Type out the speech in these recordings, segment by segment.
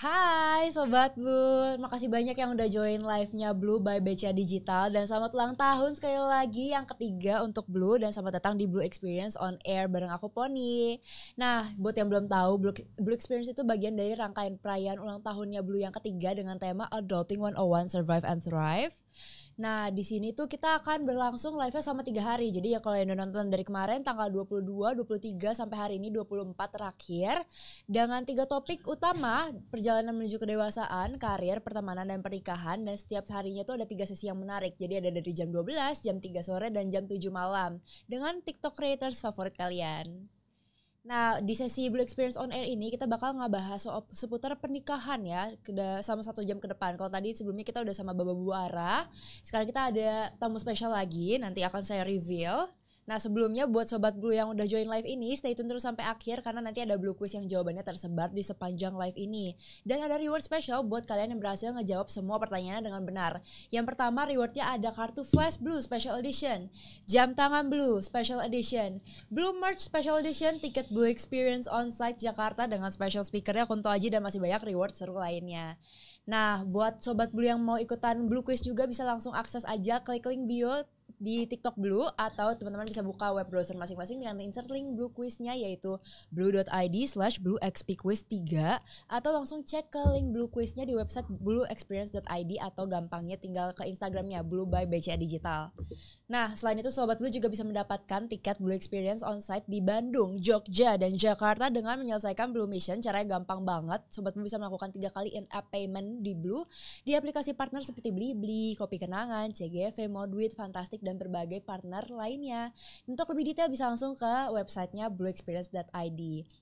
Hai Sobat Bun, makasih banyak yang udah join live-nya Blue by BCA Digital Dan selamat ulang tahun sekali lagi yang ketiga untuk Blue Dan selamat datang di Blue Experience on Air bareng aku Pony Nah, buat yang belum tahu, Blue, Blue Experience itu bagian dari rangkaian perayaan ulang tahunnya Blue yang ketiga Dengan tema Adulting 101 Survive and Thrive Nah, di sini tuh kita akan berlangsung live-nya sama tiga hari. Jadi ya kalau yang nonton dari kemarin tanggal 22, 23 sampai hari ini 24 terakhir dengan tiga topik utama perjalanan menuju kedewasaan, karir, pertemanan dan pernikahan dan setiap harinya tuh ada tiga sesi yang menarik. Jadi ada dari jam 12, jam 3 sore dan jam 7 malam dengan TikTok creators favorit kalian. Nah, di sesi Blue Experience on Air ini kita bakal ngebahas soal seputar pernikahan ya sama satu jam ke depan. Kalau tadi sebelumnya kita udah sama Baba Buara, sekarang kita ada tamu spesial lagi nanti akan saya reveal. Nah sebelumnya buat Sobat Blue yang udah join live ini stay tune terus sampai akhir karena nanti ada Blue Quiz yang jawabannya tersebar di sepanjang live ini. Dan ada reward special buat kalian yang berhasil ngejawab semua pertanyaannya dengan benar. Yang pertama rewardnya ada kartu Flash Blue Special Edition, jam tangan Blue Special Edition, Blue Merch Special Edition, tiket Blue Experience On-Site Jakarta dengan special speakernya Kunto Aji dan masih banyak reward seru lainnya. Nah, buat sobat Blue yang mau ikutan Blue Quiz juga bisa langsung akses aja klik link bio di TikTok Blue atau teman-teman bisa buka web browser masing-masing dengan insert link Blue Quiznya yaitu blue.id slash Blue XP Quiz 3 atau langsung cek ke link Blue Quiznya di website blueexperience.id atau gampangnya tinggal ke Instagramnya Blue by BCA Digital. Nah, selain itu Sobat Blue juga bisa mendapatkan tiket Blue Experience on-site di Bandung, Jogja, dan Jakarta dengan menyelesaikan Blue Mission. Caranya gampang banget. Sobat Blue bisa melakukan tiga kali in-app payment di Blue di aplikasi partner seperti Blibli, Kopi Kenangan, CGV, Moduit, Fantastic, dan berbagai partner lainnya. Untuk lebih detail bisa langsung ke websitenya blueexperience.id.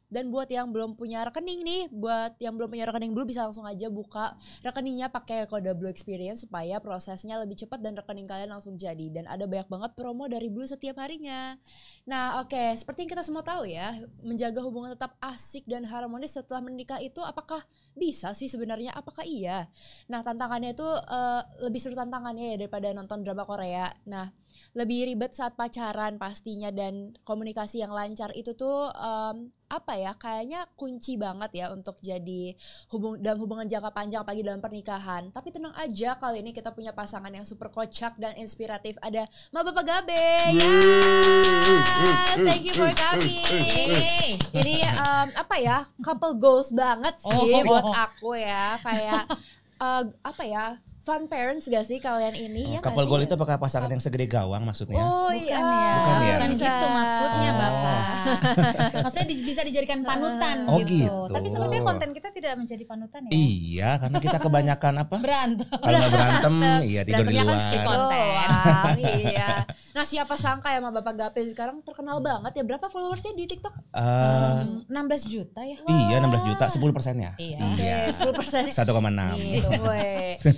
Dan buat yang belum punya rekening nih, buat yang belum punya rekening Blue bisa langsung aja buka rekeningnya pakai kode Blue Experience supaya prosesnya lebih cepat dan rekening kalian langsung jadi. Dan ada banyak banget promo dari Blue setiap harinya. Nah, oke, okay, seperti yang kita semua tahu ya, menjaga hubungan tetap asik dan harmonis setelah menikah itu apakah bisa sih sebenarnya, apakah iya? Nah, tantangannya itu uh, lebih seru tantangannya ya daripada nonton drama Korea. Nah, lebih ribet saat pacaran pastinya dan komunikasi yang lancar itu tuh um, apa ya kayaknya kunci banget ya untuk jadi hubung dalam hubungan jangka panjang pagi dalam pernikahan. Tapi tenang aja kali ini kita punya pasangan yang super kocak dan inspiratif ada Ma Bapak Gabe. Yes, thank you for coming. Ini um, apa ya couple goals banget sih oh, oh, oh. buat aku ya kayak uh, apa ya fun parents gak sih kalian ini? Oh, ya couple gol itu apakah pasangan yang segede gawang maksudnya? Oh iya. Ya. Bukan ya. Bukan gitu bisa. gitu maksudnya oh. Bapak. maksudnya di, bisa dijadikan panutan oh, gitu. gitu. Tapi sebetulnya konten kita tidak menjadi panutan ya? Iya, karena kita kebanyakan apa? Berantem. Kalau berantem, iya tidur di kan luar. Kan konten. iya. Nah siapa sangka ya sama Bapak Gape sekarang terkenal banget ya. Berapa followersnya di TikTok? Eh, hmm, 16 juta ya? Iya, Wah. Iya 16 juta, 10 persennya. Iya. Okay, 10 persen. 1,6. Gitu,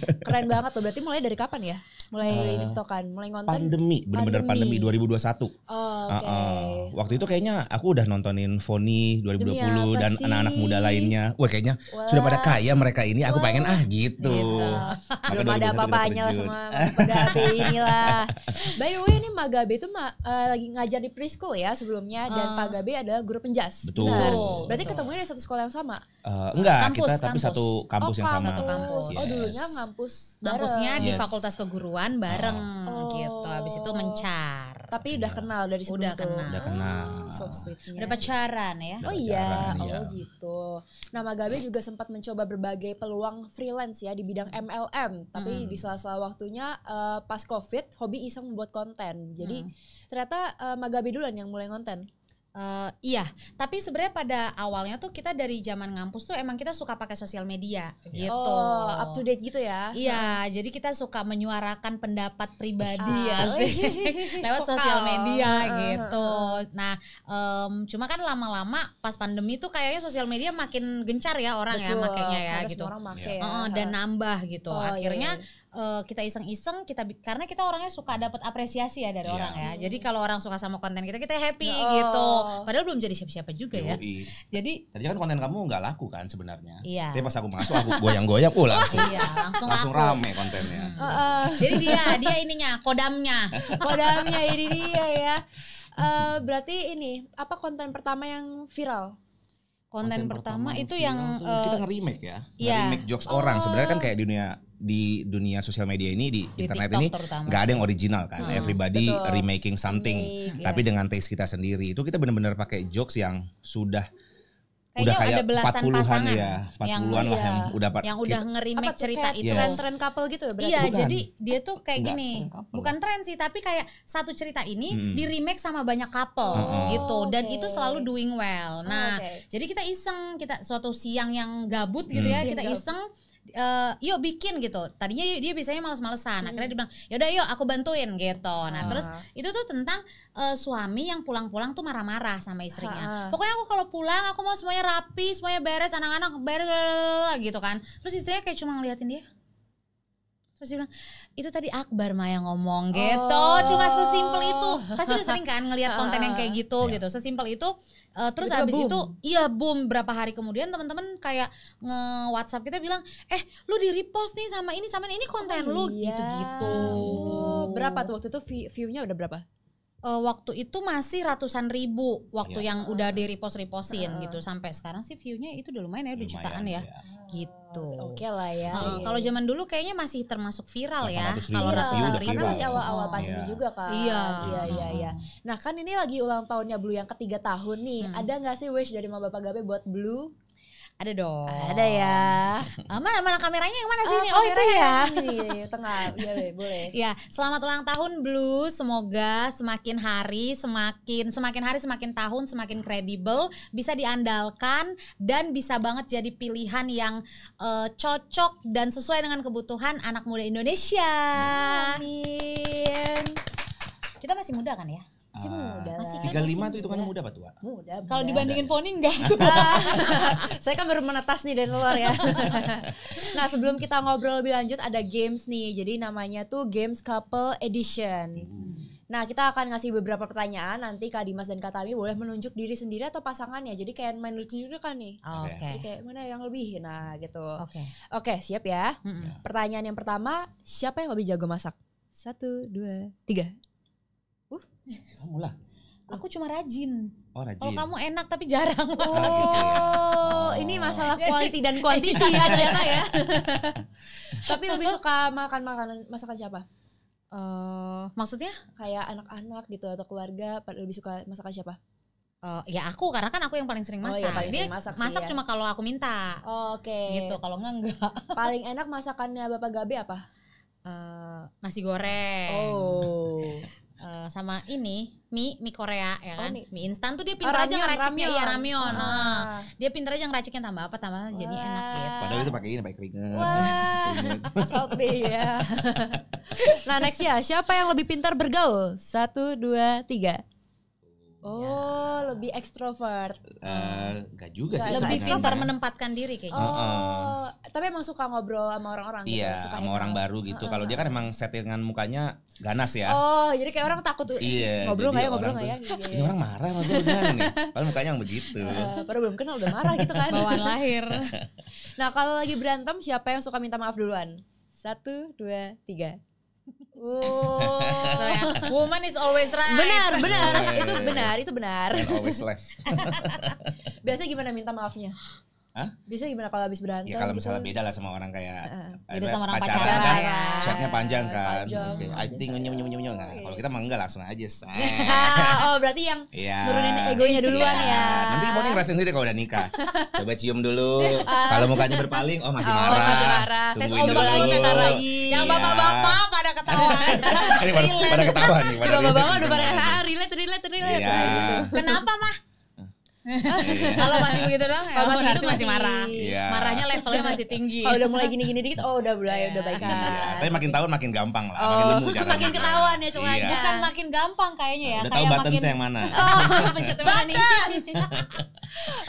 keren banget tuh. Berarti mulai dari kapan ya? Mulai uh, tiktokan, mulai nonton? Pandemi, benar-benar pandemi. pandemi 2021. Oh, okay. uh, uh, waktu itu kayaknya aku udah nontonin Foni 2020 dan anak-anak muda lainnya. Wah kayaknya Wah. sudah pada kaya mereka ini. Aku Wah. pengen ah gitu. gitu. Belum ada apa-apanya lah sama Magabe inilah. By the way ini Magabe itu ma uh, eh, lagi ngajar di preschool ya sebelumnya. Dan uh. Ah. Magabe adalah guru penjas. Betul. Nah, berarti betul. ketemunya dari satu sekolah yang sama? Uh, enggak, kampus, kita tapi kampus. Oh, satu kampus oh, yang sama. Satu kampus. Yes. Oh dulunya kampus kampus kampusnya yes. di fakultas keguruan bareng oh. oh. gitu habis itu mencar tapi udah iya. kenal dari sebelum udah kenal udah kenal oh, so sweet udah pacaran ya oh iya, iya oh gitu nah Magabe juga sempat mencoba berbagai peluang freelance ya di bidang MLM tapi hmm. di sela-sela waktunya uh, pas covid hobi iseng membuat konten jadi hmm. ternyata uh, Magabe duluan yang mulai konten Uh, iya, tapi sebenarnya pada awalnya tuh kita dari zaman ngampus tuh emang kita suka pakai sosial media yeah. gitu. Oh, up to date gitu ya. Iya, nah. jadi kita suka menyuarakan pendapat pribadi ah. ya sih. lewat sosial media gitu. Nah, um, cuma kan lama-lama pas pandemi tuh kayaknya sosial media makin gencar ya orang ya Betul, ya makainya ya gitu. Orang make iya. ya. dan nambah gitu. Oh, iya, Akhirnya yeah. Iya uh, kita iseng-iseng kita karena kita orangnya suka dapat apresiasi ya dari yeah. orang ya. Jadi hmm. kalau orang suka sama konten kita kita happy oh. gitu. Padahal belum jadi siapa-siapa juga Yui. ya. Jadi tadi kan konten kamu nggak laku kan sebenarnya. Iya. Tapi pas aku masuk aku goyang-goyang oh langsung. iya, langsung, langsung rame kontennya. Hmm. Uh, uh. Jadi dia dia ininya kodamnya. kodamnya ini dia ya. Uh, berarti ini apa konten pertama yang viral? konten, pertama, pertama itu yang uh, kita eh, nge-remake ya. Yeah. Nge-remake jokes oh. orang. Sebenarnya kan kayak di dunia di dunia sosial media ini di, di internet TikTok ini nggak ada yang original kan. Hmm, Everybody betul. remaking something Make, tapi yeah. dengan taste kita sendiri. Itu kita benar-benar pakai jokes yang sudah Kayaknya udah kayak ada belasan 40 pasangan ya, 40 yang, lah iya, yang udah yang udah ngerimek cerita kayak itu. Tren-tren couple gitu ya Iya, bukan. jadi dia tuh kayak Enggak, gini. Tren bukan tren sih, tapi kayak satu cerita ini hmm. di remake sama banyak couple oh, gitu dan oh, okay. itu selalu doing well. Nah, oh, okay. jadi kita iseng, kita suatu siang yang gabut gitu hmm. ya, kita iseng uh, yuk bikin gitu. Tadinya dia biasanya males-malesan. Akhirnya dia bilang, "Yaudah yuk aku bantuin" gitu. Nah, terus ah. itu tuh tentang uh, suami yang pulang-pulang tuh marah-marah sama istrinya. Ah, ah. Pokoknya aku kalau pulang aku mau semuanya rapi, semuanya beres, anak-anak beres gitu kan. Terus istrinya kayak cuma ngeliatin dia terus dia bilang itu tadi Akbar Maya ngomong oh. gitu oh. cuma sesimpel itu pasti udah sering kan ngelihat konten yang kayak gitu yeah. gitu sesimpel itu uh, terus Betul, abis itu iya boom berapa hari kemudian teman-teman kayak nge WhatsApp kita bilang eh lu di repost nih sama ini sama ini, ini konten oh, lu iya. gitu gitu oh. berapa tuh waktu itu view-nya udah berapa uh, waktu itu masih ratusan ribu waktu ya. yang udah di repost reposin uh. gitu sampai sekarang sih viewnya itu udah lumayan ya udah lumayan, jutaan ya, ya. gitu oh, oke okay lah ya uh, kalau iya. zaman dulu kayaknya masih termasuk viral ya kalau ratusan ribu karena masih awal-awal iya. pandemi juga kan iya iya iya ya. nah kan ini lagi ulang tahunnya Blue yang ketiga tahun nih hmm. ada nggak sih wish dari mama bapak Gabe buat Blue ada dong. Ada ya. Ah, mana mana kameranya yang mana sih oh, ini? Ah, oh itu ya. Di iya, iya, iya. tengah. Iya boleh. ya, selamat ulang tahun Blue. Semoga semakin hari semakin semakin hari semakin tahun semakin kredibel, bisa diandalkan dan bisa banget jadi pilihan yang uh, cocok dan sesuai dengan kebutuhan anak muda Indonesia. Amin. Kita masih muda kan ya? Masih ah. muda. Masih tiga lima itu kan muda apa tua? Muda. Kalau dibandingin Foni enggak. Ah. Saya kan baru menetas nih dari luar ya. nah sebelum kita ngobrol lebih lanjut ada games nih. Jadi namanya tuh games couple edition. Hmm. Nah kita akan ngasih beberapa pertanyaan nanti Kak Dimas dan Kak Tami boleh menunjuk diri sendiri atau pasangannya. Jadi kayak main lucu-lucu kan nih. Oke. Okay. kayak mana yang lebih. Nah gitu. Oke. Okay. Oke okay, siap ya. Mm Pertanyaan yang pertama siapa yang lebih jago masak? Satu dua tiga. Uh, kamu lah. Aku cuma rajin. Oh, rajin. Kalau kamu enak tapi jarang Oh. Oh, ini masalah quality oh. dan quantity iya, ya ternyata ya. tapi lebih suka makan makanan masakan siapa? Uh, maksudnya kayak anak-anak gitu atau keluarga lebih suka masakan siapa? Uh, ya aku karena kan aku yang paling sering oh, masak. Oh, iya, paling sering masak, sih, masak ya. cuma kalau aku minta. Oh, Oke. Okay. Gitu kalau enggak enggak. Paling enak masakannya Bapak Gabe apa? Uh, nasi goreng. Oh sama ini mie mie Korea ya oh, kan. Oh, mie. instan tuh dia pintar oh, aja ngeraciknya ya ramyon. Ah. Nah, dia pintar aja ngeraciknya tambah apa tambah Wah. jadi enak gitu. Padahal itu pakai ini pakai keringat. Salty ya. nah, next ya, siapa yang lebih pintar bergaul? Satu, dua, tiga. Ya. Oh, ya. lebih ekstrovert. Uh, eh, enggak juga gak sih. Lebih pintar menempatkan diri kayaknya. Oh, uh, tapi emang suka ngobrol sama orang-orang gitu. Iya, suka sama orang baru gitu. Uh, uh, Kalau dia kan emang settingan mukanya ganas ya. Oh, jadi kayak orang takut tuh. Iya, ngobrol kayak ya, ngobrol kayak. Ya? Gitu, Ini orang marah sama gue kan nih? Padahal mukanya yang begitu. Uh, padahal belum kenal udah marah gitu kan. Bawaan lahir. nah, kalau lagi berantem siapa yang suka minta maaf duluan? Satu, dua, tiga. Oh, so, ya. woman is always right. Benar, benar. Oh, iya, itu iya, iya. benar, itu benar. And always left. Biasanya gimana minta maafnya? Hah? Bisa gimana kalau habis berantem? Ya kalau gitu? misalnya gitu. beda lah sama orang kayak uh, beda sama orang pacaran, pacaran kan, ya. panjang kan. Panjang, okay. Iya, I think nyum nyum nyum Nah, kalau kita mah enggak langsung aja. oh, berarti yang yeah. nurunin egonya iya. duluan ya. Nanti kamu ngerasain sendiri kalau udah nikah. Coba cium dulu. Ah. kalau mukanya berpaling, oh masih oh, marah. Oh, masih marah. Tungguin dulu. lagi. Yang bapak-bapak pada iya. ketawa, pada ketawa nih. Bapak-bapak udah pada ah, relate, relate, relate. Gitu. Kenapa mah? Iya. Kalau masih begitu dong ya. Kalau masih itu masih marah. Yeah. Marahnya levelnya masih tinggi. Kalau udah mulai gini-gini dikit oh udah mulai udah baik. Iya. Iya, tapi makin tahun makin gampang lah, makin oh, lemu Makin ketahuan ya cuma bukan makin gampang kayaknya ya. Udah tahu button yang mana. Oh, mana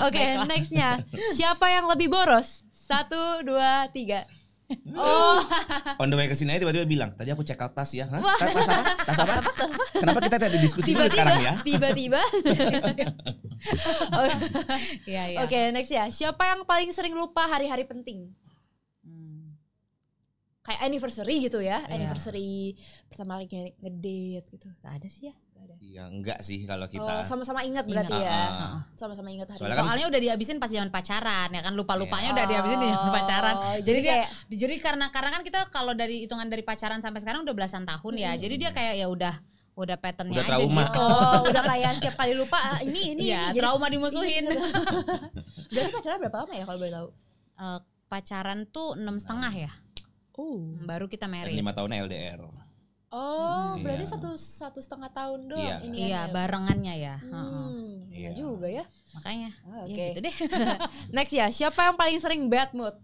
Oke, nextnya siapa yang lebih boros? Satu, dua, tiga. Oh. On the way ke sini aja tiba-tiba bilang, tadi aku cek tas ya. Hah? Tas, apa? Tas apa? Kenapa kita tadi diskusi dulu sekarang ya? Tiba-tiba. Iya, iya. Oke, ya, ya. okay, next ya. Siapa yang paling sering lupa hari-hari penting? Hmm. Kayak anniversary gitu ya, yeah. anniversary pertama kali ngedate gitu. Tidak ada sih ya. Iya, enggak sih kalau kita. Oh, sama-sama ingat berarti ya. Sama-sama ingat hari. Soalnya, kan Soalnya udah dihabisin pas zaman pacaran ya kan lupa-lupanya yeah. udah dihabisin di zaman oh, pacaran. Oh, jadi, dia kayak, jadi karena karena kan kita kalau dari hitungan dari pacaran sampai sekarang udah belasan tahun ya. Hmm. Jadi dia kayak ya udah udah patternnya udah aja trauma. gitu. Oh, udah kayak tiap kali lupa ah, ini ini, ya, ini trauma jadi, dimusuhin. Ini, iya. Berarti pacaran berapa lama ya kalau boleh tahu? Uh, pacaran tuh enam setengah ya. Oh. Uh. Baru kita married. lima tahun LDR. Oh, hmm. Iya. berarti satu satu setengah tahun doang iya. ini ya, Iya, ya. barengannya ya. Hmm, iya. juga ya. Makanya. Oh, Oke. Okay. Ya gitu deh. Next ya, siapa yang paling sering bad mood?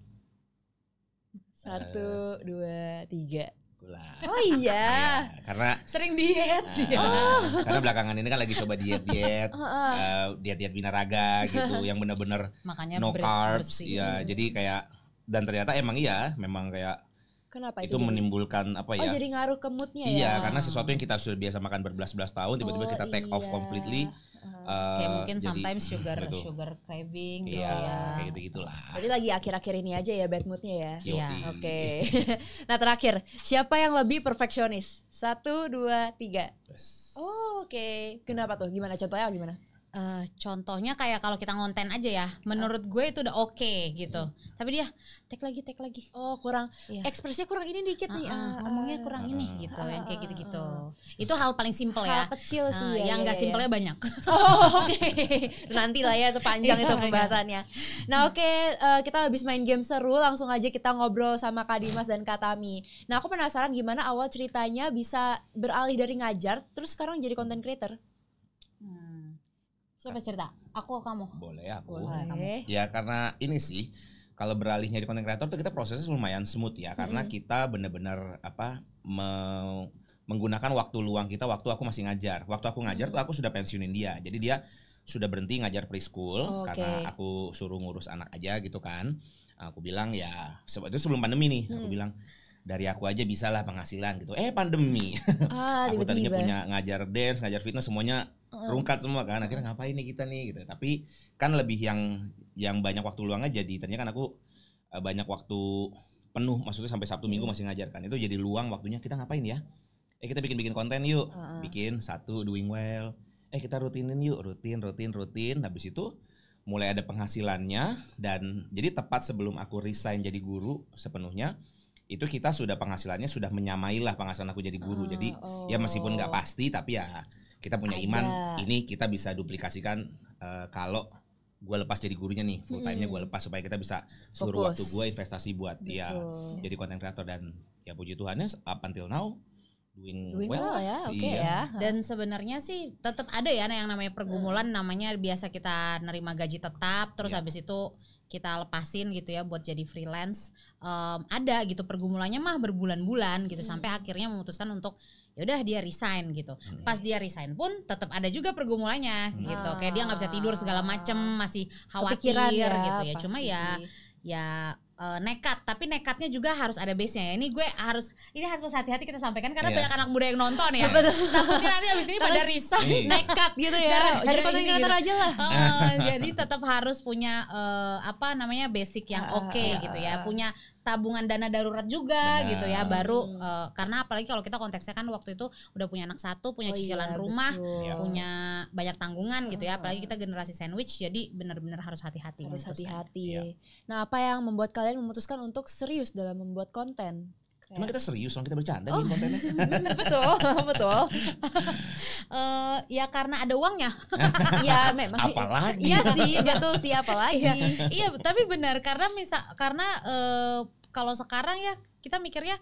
Satu, uh, dua, tiga. Gula. Oh iya. ya, karena sering diet. Uh, ya. Karena belakangan ini kan lagi coba diet-diet, uh, diet-diet binaraga gitu yang benar-benar no carbs bersih. Gitu. ya. Jadi kayak dan ternyata emang iya, memang kayak Kenapa itu, menimbulkan apa oh, ya? Oh, jadi ngaruh ke moodnya iya, ya. karena sesuatu yang kita sudah biasa makan berbelas-belas tahun tiba-tiba oh, kita take iya. off completely. Uh, kayak mungkin jadi, sometimes sugar gitu. sugar craving gitu iya, ya. kayak gitu-gitulah. Jadi lagi akhir-akhir ini aja ya bad moodnya ya. Iya. Oke. Okay. nah, terakhir, siapa yang lebih perfeksionis? Satu, dua, tiga. Yes. Oh, oke. Okay. Kenapa tuh? Gimana contohnya gimana? uh, contohnya kayak kalau kita ngonten aja ya, menurut gue itu udah oke okay, gitu. Hmm. Tapi dia tek lagi, tek lagi. Oh kurang, ya. ekspresinya kurang ini dikit uh, nih. Uh, ah, ngomongnya ah, ah, kurang uh, ini gitu, uh, yang kayak gitu-gitu. Uh, itu hal paling simpel ya. Hal kecil sih. Uh, ya, yang ya, nggak ya, ya. simpelnya ya. banyak. Oh oke. Okay. Nanti lah ya iya, itu panjang iya. itu pembahasannya. Nah oke, okay, uh, eh, kita habis main game seru, langsung aja kita ngobrol sama Kak Dimas dan Katami. Nah aku penasaran gimana awal ceritanya bisa beralih dari ngajar, terus sekarang jadi content creator? Siapa cerita? Aku kamu? Boleh aku. Boleh. Ya karena ini sih kalau beralihnya di content creator tuh kita prosesnya lumayan smooth ya karena hmm. kita benar-benar apa me menggunakan waktu luang kita waktu aku masih ngajar. Waktu aku ngajar hmm. tuh aku sudah pensiunin dia. Jadi dia sudah berhenti ngajar preschool oh, okay. karena aku suruh ngurus anak aja gitu kan. Aku bilang ya sebetulnya sebelum pandemi nih hmm. aku bilang dari aku aja bisalah penghasilan gitu. Eh pandemi. Ah, aku tadinya punya ngajar dance, ngajar fitness semuanya rungkat semua kan akhirnya ngapain nih kita nih gitu tapi kan lebih yang yang banyak waktu luangnya jadi ternyata kan aku eh, banyak waktu penuh maksudnya sampai Sabtu Minggu iya. masih ngajar kan itu jadi luang waktunya kita ngapain ya eh kita bikin bikin konten yuk uh -uh. bikin satu doing well eh kita rutinin yuk rutin rutin rutin habis itu mulai ada penghasilannya dan jadi tepat sebelum aku resign jadi guru sepenuhnya itu kita sudah penghasilannya sudah menyamailah penghasilan aku jadi guru uh, jadi oh. ya meskipun nggak oh. pasti tapi ya kita punya Ada. iman ini kita bisa duplikasikan uh, kalau gue lepas jadi gurunya nih full time-nya gue hmm. lepas supaya kita bisa seluruh Fokus. waktu gue investasi buat iya, Betul. ya jadi konten kreator dan ya puji Tuhannya up until now doing, doing well, well ya, oke okay iya. ya. Dan sebenarnya sih tetap ada ya yang namanya pergumulan, namanya biasa kita nerima gaji tetap, terus yeah. habis itu kita lepasin gitu ya buat jadi freelance. Um, ada gitu pergumulannya mah berbulan-bulan gitu hmm. sampai akhirnya memutuskan untuk ya udah dia resign gitu hmm. pas dia resign pun tetap ada juga pergumulannya hmm. gitu kayak dia nggak bisa tidur segala ah. macem masih khawatir ya, gitu ya cuma ya ya uh, nekat tapi nekatnya juga harus ada base nya ya ini gue harus ini harus hati-hati kita sampaikan karena yeah. banyak anak muda yang nonton ya Tapi nanti abis ini pada risa iya. nekat gitu ya jadi konten kreator gitu. aja lah uh, jadi tetap harus punya uh, apa namanya basic yang ah, ah, oke okay, gitu ya punya tabungan dana darurat juga Benar. gitu ya baru hmm. uh, karena apalagi kalau kita konteksnya kan waktu itu udah punya anak satu punya oh, iya, cicilan iya, rumah betul. punya banyak tanggungan gitu ya apalagi kita generasi sandwich jadi benar-benar harus hati-hati harus hati-hati ya. nah apa yang membuat kalian memutuskan untuk serius dalam membuat konten Kayak. Emang kita serius orang kita bercanda oh. di kontennya. betul, betul. uh, ya karena ada uangnya. ya memang. Apalagi. Iya sih, betul sih apalagi. Iya. iya, tapi benar karena misal karena uh, kalau sekarang ya kita mikirnya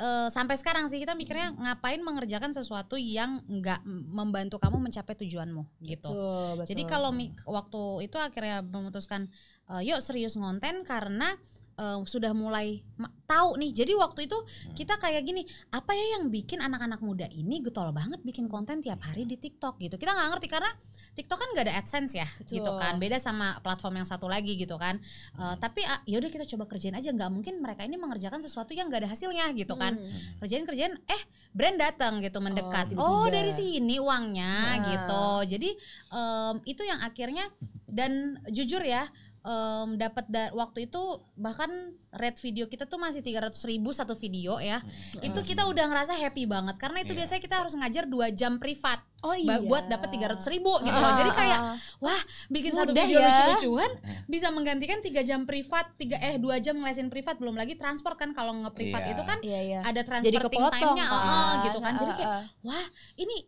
uh, sampai sekarang sih kita mikirnya hmm. ngapain mengerjakan sesuatu yang nggak membantu kamu mencapai tujuanmu gitu. Betul, betul. Jadi kalau waktu itu akhirnya memutuskan uh, yuk serius ngonten karena uh, sudah mulai tahu nih. Jadi waktu itu hmm. kita kayak gini, apa ya yang bikin anak-anak muda ini getol banget bikin konten tiap iya. hari di TikTok gitu. Kita nggak ngerti karena TikTok kan nggak ada AdSense ya, Betul. gitu kan. Beda sama platform yang satu lagi gitu kan. Uh, tapi uh, ah, yaudah kita coba kerjain aja. Nggak mungkin mereka ini mengerjakan sesuatu yang nggak ada hasilnya gitu kan. Hmm. hmm. Kerjain kerjain, eh brand datang gitu mendekat. Oh, gitu. oh dari sini uangnya nah. gitu. Jadi um, itu yang akhirnya dan jujur ya um, dapat da waktu itu bahkan rate video kita tuh masih 300 ribu satu video ya. Hmm. Itu ah, kita iya. udah ngerasa happy banget karena itu yeah. biasanya kita harus ngajar dua jam privat. Oh iya. Buat dapat 300 ribu gitu loh. Ah, Jadi ah, kayak ah. wah bikin Mudah satu video ya. lucu-lucuan iya. bisa menggantikan tiga jam privat, tiga eh dua jam ngelesin privat belum lagi transport kan kalau ngeprivat yeah. itu kan yeah, yeah. ada transporting time-nya kan. oh, gitu kan. Jadi kayak wah ini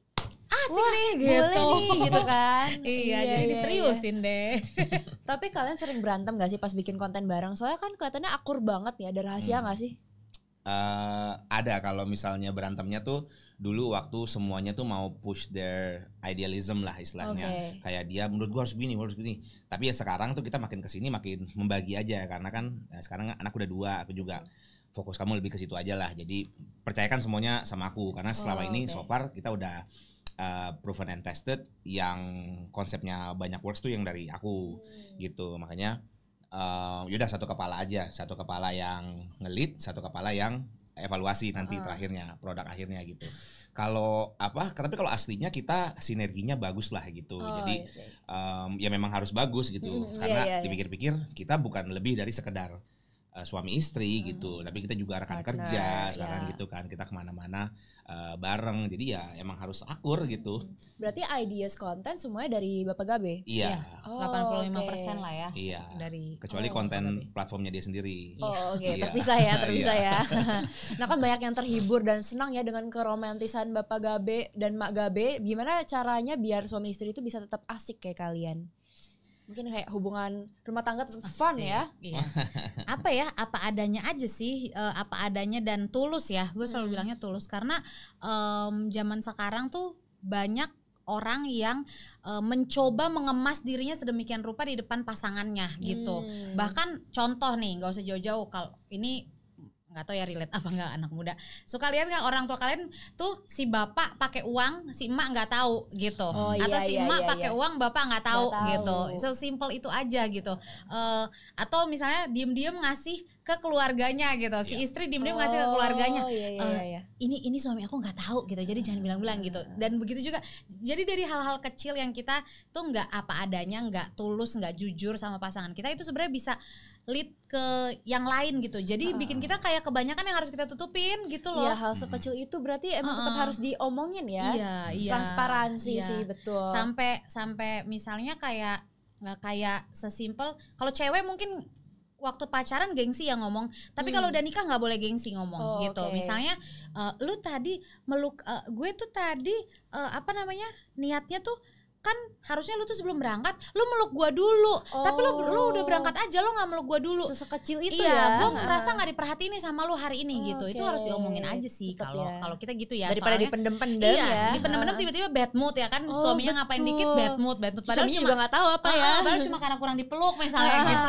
asik Wah, nih gitu. Boleh nih gitu kan. Iya, iya, jadi iya, seriusin iya. deh. Tapi kalian sering berantem gak sih pas bikin konten bareng? Soalnya kan kelihatannya akur banget ya, ada rahasia hmm. gak sih? Uh, ada kalau misalnya berantemnya tuh dulu waktu semuanya tuh mau push their idealism lah istilahnya okay. kayak dia menurut gua harus begini harus begini tapi ya sekarang tuh kita makin kesini makin membagi aja karena kan ya sekarang anak udah dua aku juga fokus kamu lebih ke situ aja lah jadi percayakan semuanya sama aku karena selama oh, okay. ini so far kita udah Eh, proven and tested yang konsepnya banyak works tuh yang dari aku hmm. gitu makanya uh, yaudah satu kepala aja satu kepala yang ngelit satu kepala yang evaluasi nanti uh. terakhirnya produk akhirnya gitu kalau apa tapi kalau aslinya kita sinerginya bagus lah gitu oh, jadi okay. Iya, iya. um, ya memang harus bagus gitu mm, karena yeah, yeah, dipikir-pikir kita bukan lebih dari sekedar Eh, suami istri gitu. hmm. gitu tapi kita juga rekan Partner, kerja sekarang ya. gitu kan kita kemana-mana uh, bareng jadi ya emang harus akur gitu berarti ideas konten semuanya dari bapak Gabe iya, iya. Oh, delapan puluh lima persen lah ya iya dari kecuali oh, konten bapak platformnya dia sendiri oh oke okay. Iya. terpisah ya iya. terpisah ya nah kan banyak yang terhibur dan senang ya dengan keromantisan bapak Gabe dan mak Gabe gimana caranya biar suami istri itu bisa tetap asik kayak kalian mungkin kayak hubungan rumah tangga tetap fun ya. Iya. apa ya? Apa adanya aja sih, uh, apa adanya dan tulus ya. Gue selalu hmm. bilangnya tulus karena um, zaman sekarang tuh banyak orang yang uh, mencoba mengemas dirinya sedemikian rupa di depan pasangannya gitu. hmm. gitu. Bahkan contoh nih, nggak usah jauh-jauh kalau ini nggak tahu ya relate apa nggak anak muda so kalian nggak orang tua kalian tuh si bapak pakai uang si emak nggak tahu gitu oh, iya, atau si iya, emak iya, pakai iya. uang bapak nggak tahu, tahu gitu so simple itu aja gitu uh, atau misalnya diem-diem ngasih ke keluarganya gitu si yeah. istri diem-diem oh, ngasih ke oh, keluarganya iya, iya, uh, ini ini suami aku nggak tahu gitu jadi jangan ah. bilang-bilang gitu dan begitu juga jadi dari hal-hal kecil yang kita tuh nggak apa adanya nggak tulus nggak jujur sama pasangan kita itu sebenarnya bisa lead ke yang lain gitu. Jadi uh. bikin kita kayak kebanyakan yang harus kita tutupin gitu loh. Ya hal sekecil hmm. itu berarti emang uh. tetap harus diomongin ya. Iya, iya. Transparansi iya. sih betul. Sampai sampai misalnya kayak nggak e, kayak sesimpel kalau cewek mungkin waktu pacaran gengsi yang ngomong tapi hmm. kalau udah nikah nggak boleh gengsi ngomong oh, gitu okay. misalnya uh, lu tadi meluk uh, gue tuh tadi uh, apa namanya niatnya tuh kan harusnya lu tuh sebelum berangkat lu meluk gua dulu oh. tapi lu lu udah oh. berangkat aja lu nggak meluk gua dulu sekecil itu iya, ya gua merasa nggak diperhatiin sama lu hari ini oh, gitu okay. itu harus diomongin aja sih ya. kalau ya. kalau kita gitu ya daripada dipendem-pendem iya, ya dipendem-pendem tiba-tiba bad mood ya kan oh, suaminya betul. ngapain dikit bad mood bad mood padahal juga nggak tahu apa ya padahal cuma karena kurang dipeluk misalnya gitu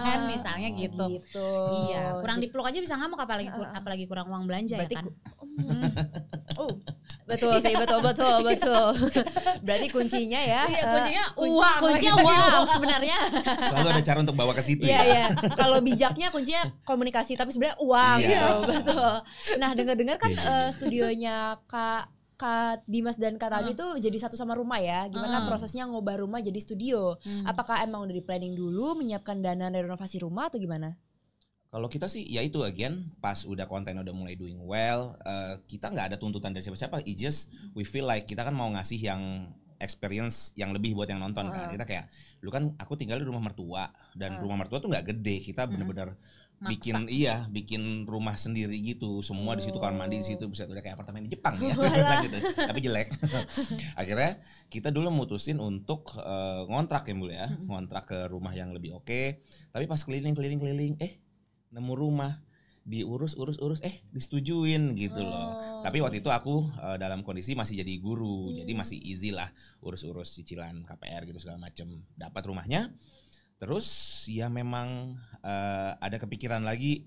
kan misalnya oh, gitu. gitu iya kurang dipeluk aja bisa ngamuk apalagi kur apalagi kurang uang belanja ya Berarti ya kan hmm. oh. Betul iya. sih, betul, betul, iya. betul. Berarti kuncinya ya. Iya, eh, kuncinya uang. Kuncinya uang sebenarnya. Selalu ada cara untuk bawa ke situ iya, ya. Iya, iya. Kalau bijaknya kuncinya komunikasi tapi sebenarnya uang betul, gitu. Betul. Nah, dengar-dengar kan uh, studionya Kak Kak Dimas dan Kak Tami itu hmm. jadi satu sama rumah ya. Gimana hmm. prosesnya ngubah rumah jadi studio? Hmm. Apakah emang udah di planning dulu menyiapkan dana renovasi rumah atau gimana? Kalau kita sih ya itu again pas udah konten udah mulai doing well, uh, kita nggak ada tuntutan dari siapa-siapa. It just we feel like kita kan mau ngasih yang experience yang lebih buat yang nonton uh. kan. Kita kayak lu kan aku tinggal di rumah mertua dan uh. rumah mertua tuh nggak gede. Kita bener-bener hmm. bikin iya bikin rumah sendiri gitu semua oh. di situ kamar mandi di situ bisa udah kayak apartemen di Jepang ya gitu, kan gitu tapi jelek akhirnya kita dulu mutusin untuk uh, ngontrak ya mulia, ya ngontrak ke rumah yang lebih oke okay. tapi pas keliling keliling keliling eh nemu rumah diurus urus urus eh disetujuin gitu oh. loh tapi waktu itu aku uh, dalam kondisi masih jadi guru hmm. jadi masih easy lah urus urus cicilan KPR gitu segala macem dapat rumahnya terus ya memang uh, ada kepikiran lagi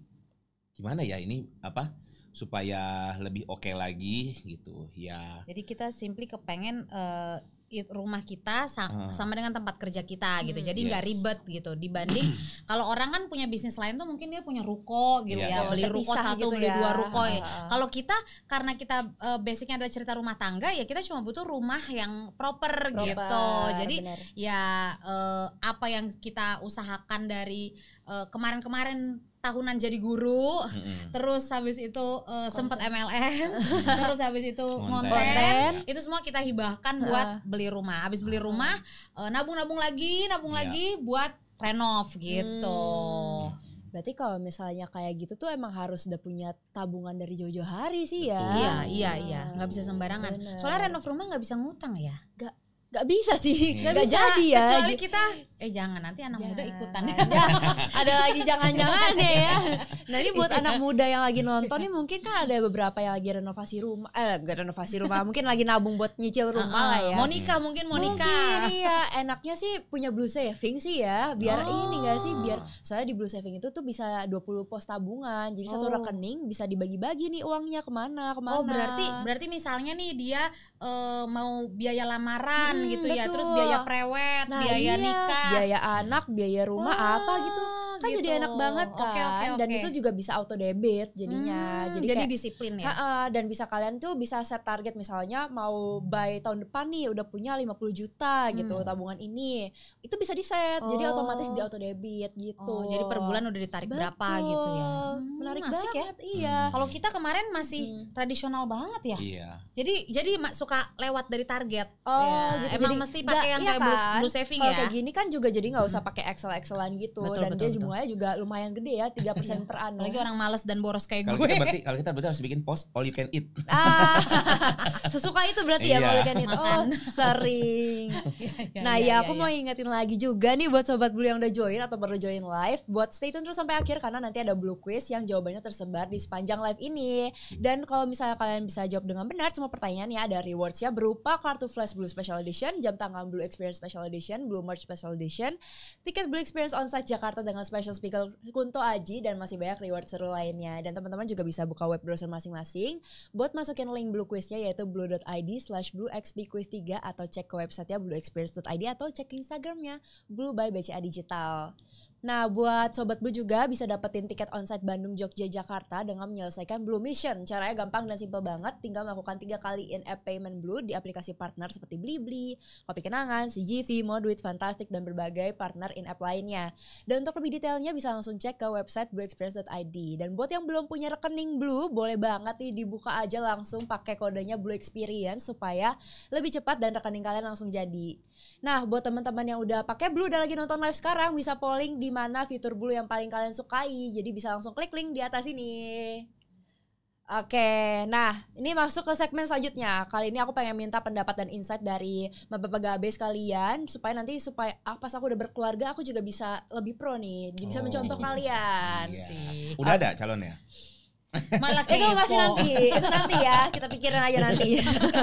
gimana ya ini apa supaya lebih oke okay lagi gitu ya jadi kita simply kepengen uh, rumah kita ah. sama, dengan tempat kerja kita gitu. Hmm, Jadi nggak yes. ribet gitu. Dibanding kalau orang kan punya bisnis lain tuh mungkin dia punya ruko gitu yeah, ya, iya. beli ruko Terpisah satu, gitu beli ya. dua ruko. Ya. Kalau kita karena kita uh, basicnya adalah cerita rumah tangga ya kita cuma butuh rumah yang proper, proper gitu. Jadi bener. ya uh, apa yang kita usahakan dari eh, kemarin-kemarin uh, kemarin -kemarin tahunan jadi guru, mm-hmm. terus habis itu uh, sempat MLM, mm terus habis itu ngonten. Iya. itu semua kita hibahkan uh. buat beli rumah. Habis beli ah. rumah, uh, nabung-nabung lagi, nabung yeah. lagi buat renov gitu. Hmm. Berarti kalau misalnya kayak gitu tuh emang harus udah punya tabungan dari jojo hari sih ya. Iya, iya, iya. Nah. Nggak bisa sembarangan. Bener. Soalnya renov rumah nggak bisa ngutang ya. Nggak Gak bisa sih, gak, gak bisa. jadi ya. Kecuali kita, eh jangan nanti anak jangan. muda ikutan. ya, ada lagi jangan-jangan ya. Nanti buat gitu. anak muda yang lagi nonton nih mungkin kan ada beberapa yang lagi renovasi rumah, eh gak renovasi rumah, mungkin lagi nabung buat nyicil rumah lah ya. Monika mungkin Monika. Mungkin iya, enaknya sih punya blue saving sih ya, biar oh. ini gak sih, biar soalnya di blue saving itu tuh bisa 20 pos tabungan, jadi oh. satu rekening bisa dibagi-bagi nih uangnya kemana kemana. Oh berarti berarti misalnya nih dia uh, mau biaya lamaran. Hmm gitu betul. ya terus hmm, biaya prewet nah, biaya iya. nikah biaya anak biaya rumah Wah. apa gitu kan gitu. jadi enak banget kan okay, okay, okay. dan itu juga bisa auto debit jadinya hmm, jadi, jadi kayak, disiplin ya uh, dan bisa kalian tuh bisa set target misalnya mau buy tahun depan nih udah punya 50 juta gitu hmm. gitu tabungan ini itu bisa di set oh. jadi otomatis di auto debit gitu oh, jadi per bulan udah ditarik Betul. berapa gitu ya hmm, menarik ya? banget ya? iya hmm. kalau kita kemarin masih hmm. tradisional banget ya iya. jadi jadi suka lewat dari target oh ya. gitu. emang jadi, mesti pakai yang iya kayak kan? blue, blue saving Kalo ya kayak gini kan juga jadi nggak usah hmm. pakai excel excelan gitu betul, dan betul, dia betul bunganya juga lumayan gede ya, 3% iya. persen per annum. Apalagi orang males dan boros kayak kalo gue. Kita berarti, kalau kita berarti harus bikin post all you can eat. Ah, sesuka itu berarti ya iya. all you can eat. Oh, sering. Iya, nah ya aku mau ingetin lagi juga nih buat sobat Blue yang udah join atau baru join live. Buat stay tune terus sampai akhir karena nanti ada Blue Quiz yang jawabannya tersebar di sepanjang live ini. Dan kalau misalnya kalian bisa jawab dengan benar semua pertanyaannya ada rewardsnya berupa kartu flash Blue Special Edition, jam tangan Blue Experience Special Edition, Blue Merch Special Edition, tiket Blue Experience Onsite Jakarta dengan Special special speaker Kunto Aji dan masih banyak reward seru lainnya. Dan teman-teman juga bisa buka web browser masing-masing buat masukin link Blue Quiznya yaitu blue.id slash bluexbquiz3 atau cek ke website ya websitenya blueexperience.id atau cek Instagramnya Blue by BCA Digital. Nah, buat sobat Blue juga bisa dapetin tiket onsite Bandung Jogja Jakarta dengan menyelesaikan Blue Mission. Caranya gampang dan simple banget, tinggal melakukan tiga kali in app payment Blue di aplikasi partner seperti Blibli, Kopi Kenangan, CGV, Moduit, Fantastic dan berbagai partner in app lainnya. Dan untuk lebih detailnya bisa langsung cek ke website blueexperience.id. Dan buat yang belum punya rekening Blue, boleh banget nih dibuka aja langsung pakai kodenya Blue Experience supaya lebih cepat dan rekening kalian langsung jadi. Nah, buat teman-teman yang udah pakai Blue dan lagi nonton live sekarang bisa polling di mana fitur bulu yang paling kalian sukai. Jadi bisa langsung klik link di atas ini. Oke, nah ini masuk ke segmen selanjutnya. Kali ini aku pengen minta pendapat dan insight dari Bapak Gabe sekalian supaya nanti supaya ah, pas aku udah berkeluarga aku juga bisa lebih pro nih, bisa oh, mencontoh kalian. Iya. Udah ada calonnya? Malah kepo. itu masih nanti, itu nanti ya kita pikirin aja nanti.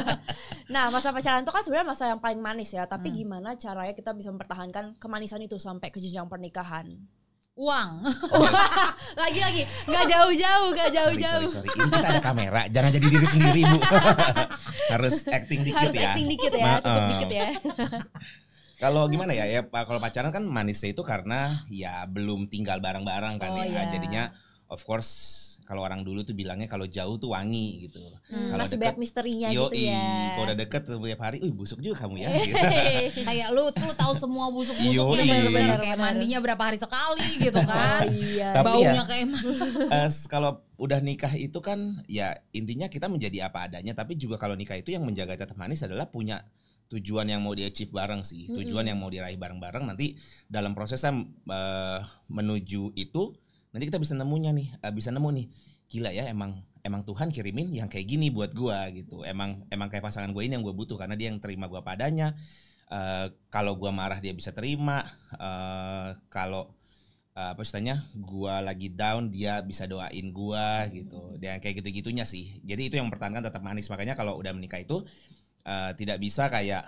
nah masa pacaran itu kan sebenarnya masa yang paling manis ya, tapi hmm. gimana caranya kita bisa mempertahankan kemanisan itu sampai ke jenjang pernikahan? uang. Oh, iya. Lagi-lagi, oh. nggak jauh-jauh, nggak jauh-jauh. Sorry, sorry, sorry. Ini kita ada kamera, jangan jadi diri sendiri bu. Harus acting dikit Harus ya. Harus acting dikit ya, dikit ya. Kalau gimana ya, ya kalau pacaran kan manisnya itu karena ya belum tinggal bareng-bareng kan oh, ya, yeah. jadinya of course kalau orang dulu tuh bilangnya kalau jauh tuh wangi gitu. Hmm, kalau deket, misterinya yoi, gitu ya. Kalau udah deket setiap hari, "Wih, busuk juga kamu ya." gitu. kayak lu tuh tahu semua busuk-busuknya benar-benar kayak mandinya berapa hari sekali gitu kan. iya. Baunya ya, kayak uh, kalau udah nikah itu kan ya intinya kita menjadi apa adanya, tapi juga kalau nikah itu yang menjaga tetap manis adalah punya tujuan yang mau di achieve bareng sih, tujuan mm -hmm. yang mau diraih bareng-bareng nanti dalam prosesnya uh, menuju itu nanti kita bisa nemunya nih uh, bisa nemu nih gila ya emang emang Tuhan kirimin yang kayak gini buat gua gitu emang emang kayak pasangan gue ini yang gue butuh karena dia yang terima gua padanya uh, kalau gua marah dia bisa terima uh, kalau uh, apa istilahnya gua lagi down dia bisa doain gua gitu dan kayak gitu gitunya sih jadi itu yang mempertahankan tetap manis makanya kalau udah menikah itu uh, tidak bisa kayak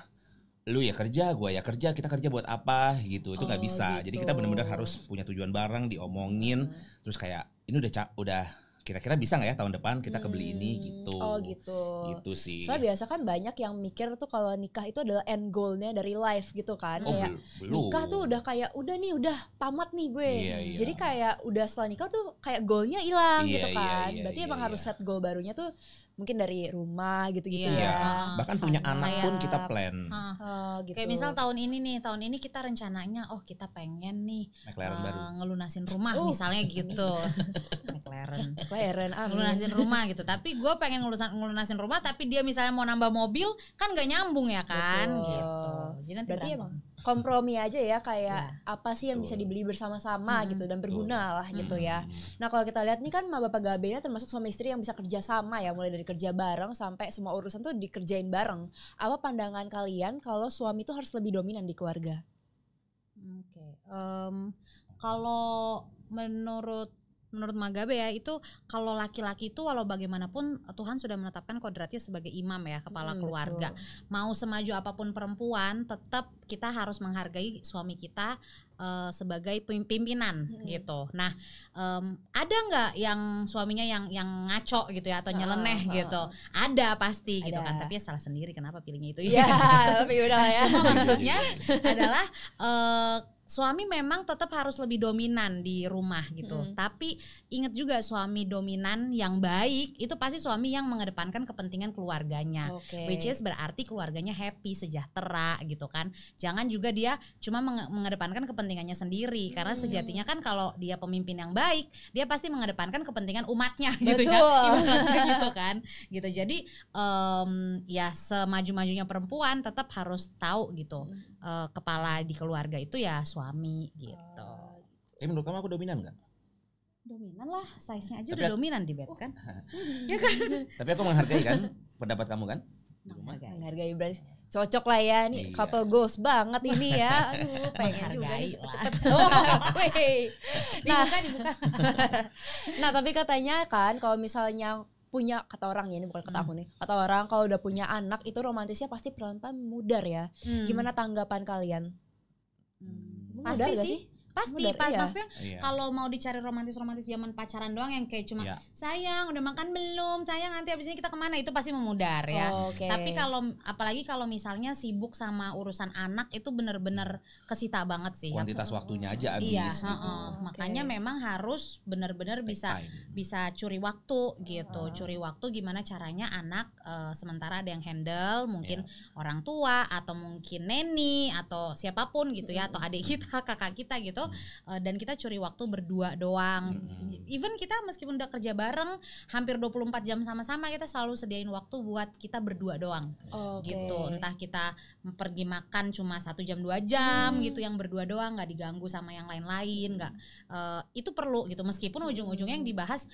lu ya kerja, gue ya kerja, kita kerja buat apa gitu. Itu nggak oh, bisa. Gitu. Jadi kita gitu. benar-benar harus punya tujuan bareng, diomongin, hmm. terus kayak ini udah udah kira-kira bisa nggak ya tahun depan kita kebeli hmm. ini gitu. Oh gitu. Gitu sih. Soalnya biasa kan banyak yang mikir tuh kalau nikah itu adalah end goalnya dari life gitu kan. Oh, kayak belum. nikah tuh udah kayak udah nih udah tamat nih gue. Yeah, yeah. Jadi kayak udah setelah nikah tuh kayak goalnya hilang yeah, gitu iya, kan. Yeah, yeah, Berarti yeah, emang yeah. harus set goal barunya tuh mungkin dari rumah gitu-gitu yeah. ya. Iya, bahkan punya anak, anak pun kita ya. plan. Uh, gitu. Kayak misal tahun ini nih, tahun ini kita rencananya oh kita pengen nih uh, ngelunasin rumah uh. misalnya gitu. McLaren apa heran ah, ngelunasin rumah gitu tapi gue pengen ngelunasin ngelunasin rumah tapi dia misalnya mau nambah mobil kan gak nyambung ya kan Betul. gitu jadi nanti berarti berantem. emang kompromi aja ya kayak ya. apa sih yang Tuh. bisa dibeli bersama-sama hmm. gitu dan berguna lah hmm. gitu ya. Hmm. Nah kalau kita lihat nih kan ma bapak gabenya termasuk suami istri yang bisa kerja sama ya mulai dari kerja bareng sampai semua urusan tuh dikerjain bareng. Apa pandangan kalian kalau suami tuh harus lebih dominan di keluarga? Oke, okay. um, kalau menurut menurut Magabe ya itu kalau laki-laki itu walau bagaimanapun Tuhan sudah menetapkan kodratnya sebagai imam ya kepala hmm, keluarga. Betul. Mau semaju apapun perempuan tetap kita harus menghargai suami kita uh, sebagai pimpinan hmm. gitu. Nah, um, ada nggak yang suaminya yang yang ngaco gitu ya atau nyeleneh oh, oh. gitu? Ada pasti ada. gitu kan. Tapi ya salah sendiri kenapa pilihnya itu ya. ya tapi udah nah, ya. maksudnya adalah uh, suami memang tetap harus lebih dominan di rumah gitu. Hmm. Tapi ingat juga suami dominan yang baik itu pasti suami yang mengedepankan kepentingan keluarganya. Okay. Which is berarti keluarganya happy, sejahtera gitu kan. Jangan juga dia cuma mengedepankan kepentingannya sendiri hmm. karena sejatinya kan kalau dia pemimpin yang baik, dia pasti mengedepankan kepentingan umatnya gitu ya. gitu kan. Gitu. Jadi um, ya semaju-majunya perempuan tetap harus tahu gitu. Hmm uh, kepala di keluarga itu ya suami gitu. Uh, gitu. Tapi eh, menurut kamu aku dominan kan? Dominan lah, size-nya aja Tapi udah dominan di bed oh. kan. ya kan? Tapi aku menghargai kan pendapat kamu kan? Menghargai. Menghargai berarti cocok lah ya nih iya. couple ghost banget ini ya aduh pengen juga nih cepet-cepet oh, nah, nah tapi katanya kan kalau misalnya punya kata orang ya ini bukan kata hmm. aku nih kata orang kalau udah punya anak itu romantisnya pasti perlahan-lahan mudar ya hmm. gimana tanggapan kalian hmm. mudar pasti gak sih? Pasti, pas iya. maksudnya iya. kalau mau dicari romantis-romantis zaman pacaran doang yang kayak cuma iya. sayang udah makan belum, sayang nanti abis ini kita kemana itu pasti memudar ya. Oh, okay. Tapi kalau apalagi kalau misalnya sibuk sama urusan anak itu bener-bener kesita banget sih. Kuantitas ya. waktunya aja iya, habis. Iya, gitu. uh Okay. makanya memang harus bener-bener bisa time. bisa curi waktu gitu, uh. curi waktu gimana caranya anak uh, sementara ada yang handle mungkin yeah. orang tua atau mungkin neni atau siapapun gitu ya atau adik kita kakak kita gitu gitu hmm. uh, dan kita curi waktu berdua doang hmm. even kita meskipun udah kerja bareng hampir 24 jam sama-sama kita selalu sediain waktu buat kita berdua doang okay. gitu entah kita pergi makan cuma satu jam dua jam hmm. gitu yang berdua doang nggak diganggu sama yang lain-lain nggak -lain, uh, eh, itu perlu gitu meskipun ujung-ujungnya yang dibahas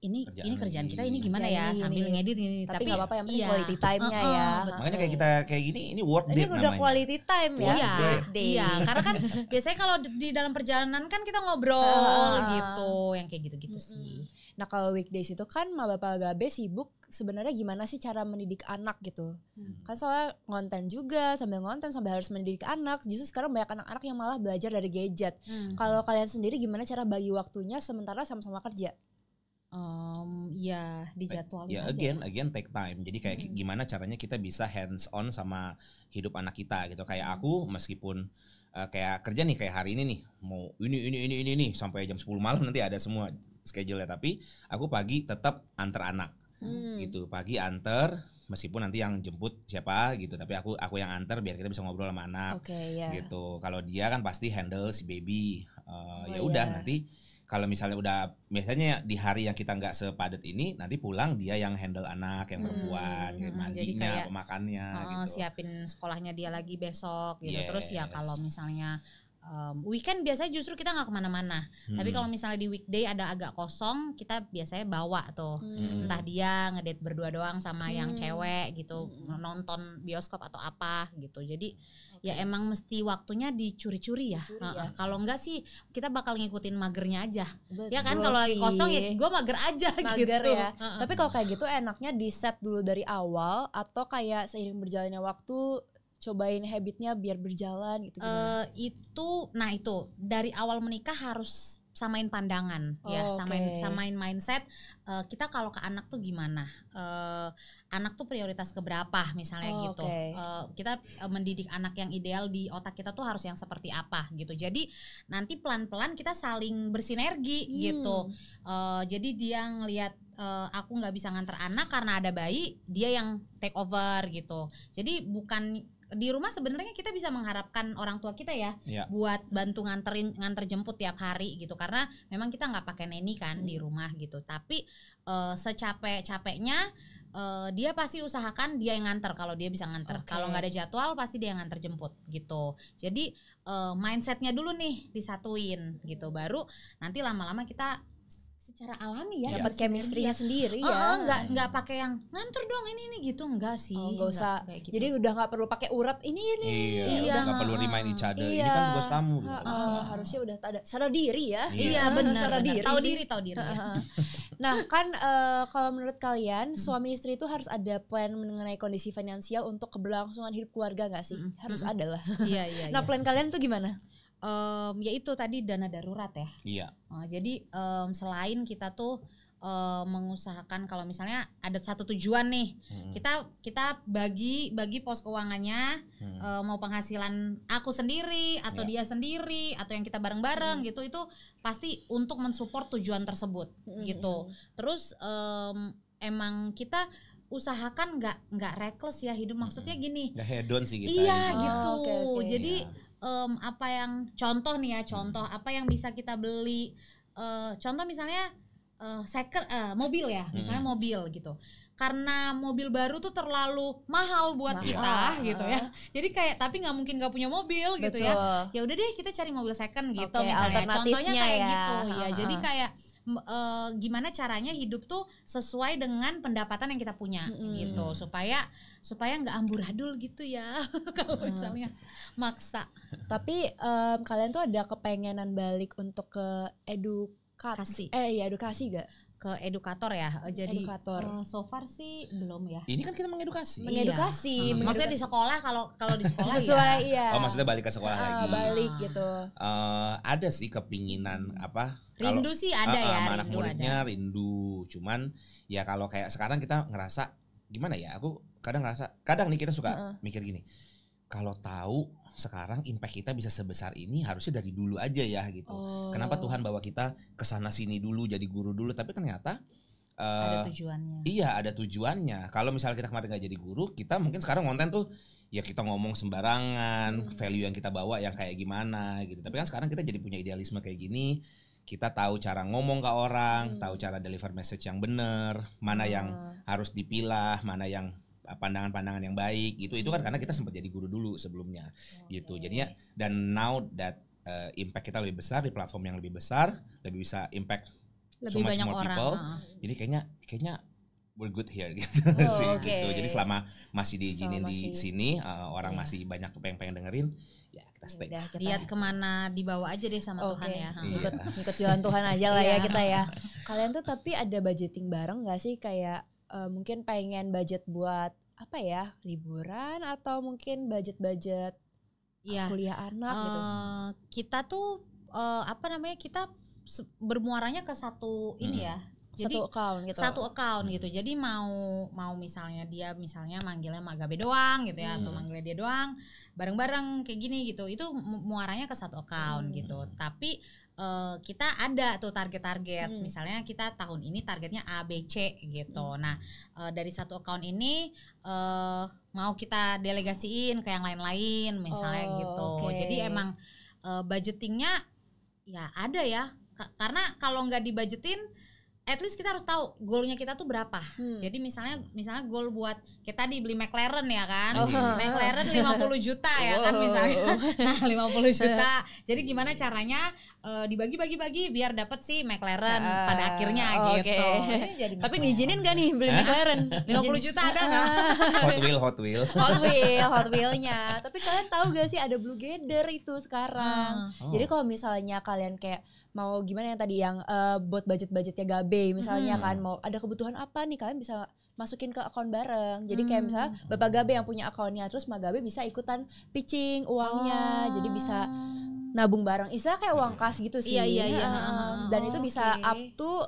ini kerjaan ini kerjaan kita ini gimana ya ini, sambil ini. ngedit ini tapi nggak apa-apa yang penting iya. quality time-nya uh -uh, ya makanya kayak kita kayak gini ini worth ini namanya ini udah quality time ya iya, iya karena kan biasanya kalau di dalam perjalanan kan kita ngobrol uh, gitu yang kayak gitu-gitu mm -hmm. sih nah kalau weekdays itu kan ma bapak gabe sibuk sebenarnya gimana sih cara mendidik anak gitu hmm. kan soalnya ngonten juga sambil ngonten sambil harus mendidik anak justru sekarang banyak anak-anak yang malah belajar dari gadget hmm. kalau kalian sendiri gimana cara bagi waktunya sementara sama-sama kerja um, ya dijadwalin ya aja. again again take time jadi kayak hmm. gimana caranya kita bisa hands on sama hidup anak kita gitu kayak hmm. aku meskipun uh, kayak kerja nih kayak hari ini nih mau ini ini ini ini nih sampai jam 10 malam nanti ada semua schedule ya. tapi aku pagi tetap antar anak hmm. gitu pagi antar meskipun nanti yang jemput siapa gitu tapi aku aku yang antar biar kita bisa ngobrol sama anak okay, iya. yeah. gitu kalau dia kan pasti handle si baby uh, oh, ya udah yeah. nanti kalau misalnya udah biasanya di hari yang kita nggak sepadat ini nanti pulang dia yang handle anak yang hmm, perempuan hmm, mandinya pemakannya oh, gitu. siapin sekolahnya dia lagi besok gitu yes. terus ya kalau misalnya um, weekend biasanya justru kita nggak kemana-mana. Hmm. Tapi kalau misalnya di weekday ada agak kosong, kita biasanya bawa tuh. Hmm. Entah dia ngedate berdua doang sama hmm. yang cewek gitu, hmm. nonton bioskop atau apa gitu. Jadi okay. ya emang mesti waktunya dicuri-curi ya. ya. Kalau enggak sih kita bakal ngikutin magernya aja. Betul ya kan kalau lagi kosong ya gue mager aja mager gitu. ya. Tapi kalau kayak gitu enaknya di set dulu dari awal atau kayak seiring berjalannya waktu cobain habitnya biar berjalan gitu? Uh, itu, nah itu dari awal menikah harus samain pandangan ya, oh, ya, okay. samain samain mindset. Uh, kita kalau ke anak tuh gimana? Uh, anak tuh prioritas keberapa misalnya oh, gitu. Okay. Uh, kita mendidik anak yang ideal di otak kita tuh harus yang seperti apa gitu. Jadi nanti pelan-pelan kita saling bersinergi hmm. gitu. Uh, jadi dia ngelihat uh, aku nggak bisa nganter anak karena ada bayi, dia yang take over gitu. Jadi bukan di rumah sebenarnya kita bisa mengharapkan orang tua kita ya, ya. buat bantu nganterin nganter jemput tiap hari gitu karena memang kita nggak pakai neni kan hmm. di rumah gitu tapi uh, eh, secapek capeknya uh, eh, dia pasti usahakan dia yang nganter kalau dia bisa nganter. Okay. Kalau nggak ada jadwal pasti dia yang nganter jemput gitu. Jadi uh, mindsetnya dulu nih disatuin gitu. Baru nanti lama-lama kita secara alami ya, dapat iya, chemistry-nya sendiri, oh, ya. Oh, enggak enggak pakai yang nganter dong ini ini gitu enggak sih. Oh, enggak usah. Enggak, gitu. Jadi udah enggak perlu pakai urat ini ini. Iya, iya udah enggak perlu remind each other. Iya. Ini kan bos kamu gitu. Uh, uh, harusnya udah tidak sadar diri ya. Iya, iya benar. Sadar diri. Tahu diri, tahu diri. Ya. nah, kan uh, kalau menurut kalian hmm. suami istri itu harus ada plan mengenai kondisi finansial untuk keberlangsungan hidup keluarga enggak sih? Hmm, hmm. Harus hmm. ada lah. Iya, iya. Nah, iya. plan kalian tuh gimana? um, itu tadi dana darurat ya. Iya. Uh, jadi um, selain kita tuh uh, mengusahakan kalau misalnya ada satu tujuan nih, hmm. kita kita bagi bagi pos keuangannya hmm. uh, mau penghasilan aku sendiri atau yeah. dia sendiri atau yang kita bareng-bareng hmm. gitu itu pasti untuk mensupport tujuan tersebut hmm. gitu. Iya. Terus um, emang kita usahakan nggak nggak reckless ya hidup maksudnya hmm. gini. Nggak hedon sih kita. Iya ya. gitu. Oh, okay, okay. Jadi iya um, apa yang contoh nih ya contoh hmm. apa yang bisa kita beli uh, contoh misalnya uh, eh, second uh, eh, mobil ya hmm. misalnya mobil gitu karena mobil baru tuh terlalu mahal buat nah, kita iya. gitu ya. Jadi kayak tapi nggak mungkin nggak punya mobil Betul. gitu ya. Ya udah deh kita cari mobil second gitu okay, misalnya. Contohnya kayak ya. gitu ya. Uh -huh. Jadi kayak e, gimana caranya hidup tuh sesuai dengan pendapatan yang kita punya hmm. gitu supaya supaya nggak amburadul gitu ya kalau ah. misalnya maksa. Tapi um, kalian tuh ada kepengenan balik untuk ke eh, iya, edukasi? Eh ya edukasi gak? ke edukator ya. Oh, jadi edukator. Eh, so far sih belum ya. Ini kan kita mengedukasi. Mengedukasi. Iya. Hmm. Maksudnya di sekolah kalau kalau di sekolah ya. sesuai ya. iya. Oh, maksudnya balik ke sekolah uh, lagi. balik gitu. Uh, ada sih kepinginan apa? Rindu kalo, sih ada uh, ya. Anak rindu muridnya ada. rindu. Cuman ya kalau kayak sekarang kita ngerasa gimana ya? Aku kadang ngerasa kadang nih kita suka uh. mikir gini. Kalau tahu sekarang impact kita bisa sebesar ini harusnya dari dulu aja ya gitu. Oh. Kenapa Tuhan bawa kita ke sana sini dulu jadi guru dulu tapi ternyata uh, ada tujuannya. Iya, ada tujuannya. Kalau misalnya kita kemarin nggak jadi guru, kita mungkin sekarang konten tuh ya kita ngomong sembarangan, hmm. value yang kita bawa yang kayak gimana gitu. Tapi kan sekarang kita jadi punya idealisme kayak gini. Kita tahu cara ngomong ke orang, hmm. tahu cara deliver message yang benar, mana hmm. yang harus dipilah, mana yang pandangan-pandangan yang baik gitu itu kan hmm. karena kita sempat jadi guru dulu sebelumnya okay. gitu jadinya dan now that uh, impact kita lebih besar di platform yang lebih besar lebih bisa impact lebih so much banyak more orang. people ah. jadi kayaknya kayaknya we're good here gitu oh, okay. gitu jadi selama masih diizinin masih, di sini uh, orang yeah. masih banyak pengen pengen dengerin ya kita stay Udah, kita lihat kemana dibawa aja deh sama okay. Tuhan ya hmm. Iya. ikut ikut jalan Tuhan aja lah ya iya. kita ya kalian tuh tapi ada budgeting bareng gak sih kayak uh, mungkin pengen budget buat apa ya liburan atau mungkin budget-budget ya, kuliah anak uh, gitu eh, kita tuh uh, apa namanya kita bermuaranya ke satu hmm. ini ya jadi, satu account gitu satu account gitu hmm. jadi mau mau misalnya dia misalnya manggilnya magabe doang gitu ya hmm. atau manggilnya dia doang bareng-bareng kayak gini gitu itu muaranya ke satu account hmm. gitu tapi Eh, kita ada tuh target-target. Hmm. Misalnya kita tahun ini targetnya A B C gitu. Hmm. Nah, uh, dari satu account ini uh, mau kita delegasiin ke yang lain-lain misalnya oh, gitu. Okay. Jadi emang uh, budgetingnya ya ada ya. karena kalau nggak dibajetin at least kita harus tahu golnya kita tuh berapa. Hmm. Jadi misalnya misalnya goal buat kita di beli McLaren ya kan. Oh. Iya. McLaren 50 juta ya kan misalnya. Nah, 50 juta. Jadi gimana caranya uh, dibagi-bagi-bagi biar dapat sih McLaren uh, pada akhirnya oh, okay. gitu. Okay. Tapi diizinin gak nih beli McLaren McLaren? 50 juta ada enggak? Ah. Hot Wheel, Hot Wheel. Hot Wheel, Hot Wheel-nya. Tapi kalian tahu gak sih ada Blue Gather itu sekarang. Hmm. Oh. Jadi kalau misalnya kalian kayak mau gimana yang tadi yang uh, buat budget-budgetnya Gabe misalnya hmm. kan mau ada kebutuhan apa nih kalian bisa masukin ke akun bareng. Jadi kayak misalnya hmm. Bapak Gabe yang punya akunnya terus Mbak Gabe bisa ikutan pitching uangnya. Oh. Jadi bisa nabung bareng. Istilah kayak uang kas gitu sih. Iya iya iya. Ah, ah, dan oh, itu bisa okay. up to eh,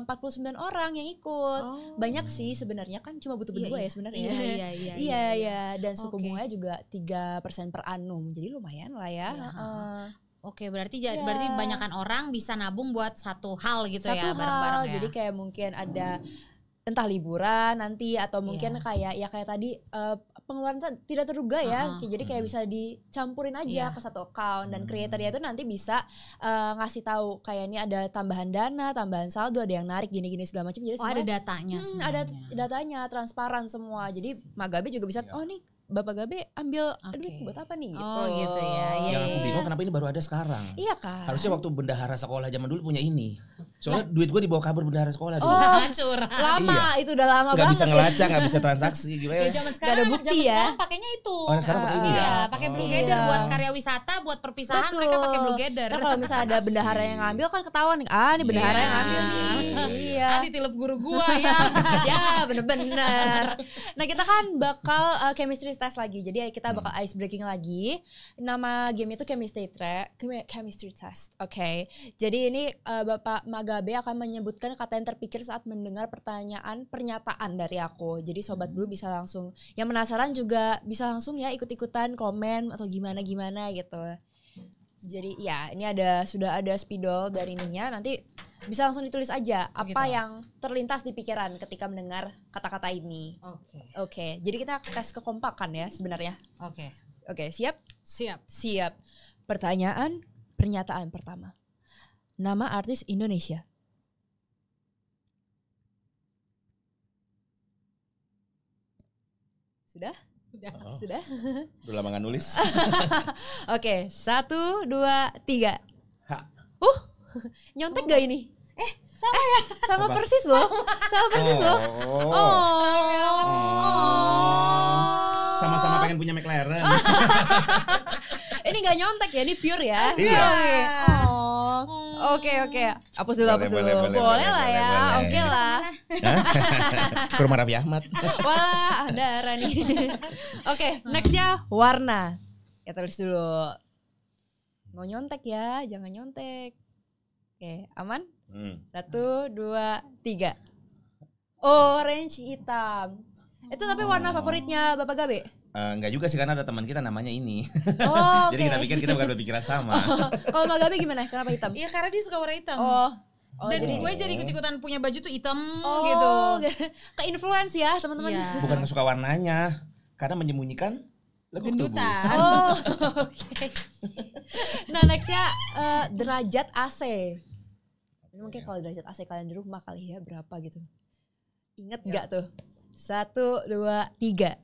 uh, 49 orang yang ikut. Oh. Banyak sih sebenarnya kan cuma butuh iya, berdua iya, ya sebenarnya. Iya iya iya, iya iya iya. iya. dan suku okay. bunganya juga 3% per annum. Jadi lumayan lah ya. Iya. Uh, Oke, berarti ya. berarti banyakkan orang bisa nabung buat satu hal gitu satu ya bareng-bareng ya. Jadi kayak mungkin ada hmm. entah liburan nanti atau iya. mungkin yeah. kayak ya kayak tadi uh, pengeluaran tidak terduga ya. Uh -huh. Jadi kayak bisa dicampurin aja yeah. ke satu account dan hmm. kreatornya itu nanti bisa uh, ngasih tahu kayak ini ada tambahan dana, tambahan saldo, ada yang narik gini-gini segala macam. Jadi oh, ada datanya hmm, ada datanya, transparan semua. Jadi Magabe juga bisa yeah. oh nih Bapak Gabe ambil okay. duit buat apa nih gitu. Oh gitu ya. Iya. Jangan iya, iya. bingung kenapa ini baru ada sekarang. Iya kan. Harusnya waktu bendahara sekolah zaman dulu punya ini. Soalnya nah. duit gue dibawa kabur bendahara sekolah dulu. Oh, hancur. Lama, iya. itu udah lama gak banget. Gak bisa ngelacak, gak bisa transaksi gitu Ya zaman sekarang, gak ada bukti ya. pakainya itu. Oh, sekarang pakai ini iya, ya. pakai Blue oh, Gather buat karya wisata, buat perpisahan Betul. mereka pakai Blue Gather. Terus kalau misalnya ada bendahara yang ngambil kan ketahuan, nih. ah ini bendahara yeah. yang ngambil nih. Iya. Ah, ditilep guru gua ya. ya, bener-bener. Nah, kita kan bakal eh, chemistry tes lagi. Jadi eh, kita bakal hmm. ice breaking lagi. Nama game itu chemistry test. Chemistry test. Oke. Okay. Jadi ini uh, Bapak Magabe akan menyebutkan kata yang terpikir saat mendengar pertanyaan pernyataan dari aku. Jadi sobat Blue hmm. bisa langsung yang penasaran juga bisa langsung ya ikut-ikutan komen atau gimana gimana gitu. Jadi ya ini ada sudah ada spidol dari ininya nanti bisa langsung ditulis aja oh, apa gitu. yang terlintas di pikiran ketika mendengar kata-kata ini. Oke. Okay. Oke. Okay. Jadi kita tes kekompakan ya sebenarnya. Oke. Okay. Oke, okay, siap? Siap. Siap. Pertanyaan pernyataan pertama. Nama artis Indonesia. Sudah? sudah oh. sudah. Udah lama gak nulis. Oke, okay, satu, dua, tiga. Ha. Uh, nyontek oh. gak ini? Eh, sama eh, ya? Sama Apa? persis loh. Sama persis oh. loh. Oh. Oh. oh. Sama-sama pengen punya McLaren. nggak nyontek ya, ini pure ya. Iya. iya. Oh. Oke oke. Hapus dulu, hapus dulu. Boleh lah ya. Oke lah. Ke rumah Raffi Ahmad. Wah, ada nih. Oke, next ya warna. Ya tulis dulu. Mau nyontek ya, jangan nyontek. Oke, aman? Hmm. Satu, dua, tiga. Orange hitam. Itu tapi warna favoritnya Bapak Gabe? Uh, eh, enggak juga sih karena ada teman kita namanya ini. Oh, Jadi kita pikir kita bukan berpikiran sama. Oh, kalau magabe gimana? Kenapa hitam? Iya karena dia suka warna hitam. Oh. Oh, Dan iya, iya, jadi, gue iya. jadi ikut-ikutan punya baju tuh hitam oh, gitu. Ke influence ya teman-teman. Yeah. Bukan suka warnanya, karena menyembunyikan tubuh Oh, oke. Okay. Nah, nextnya uh, derajat AC. Ini mungkin kalau derajat AC kalian di rumah kali ya berapa gitu. Ingat nggak tuh? Satu, dua, tiga.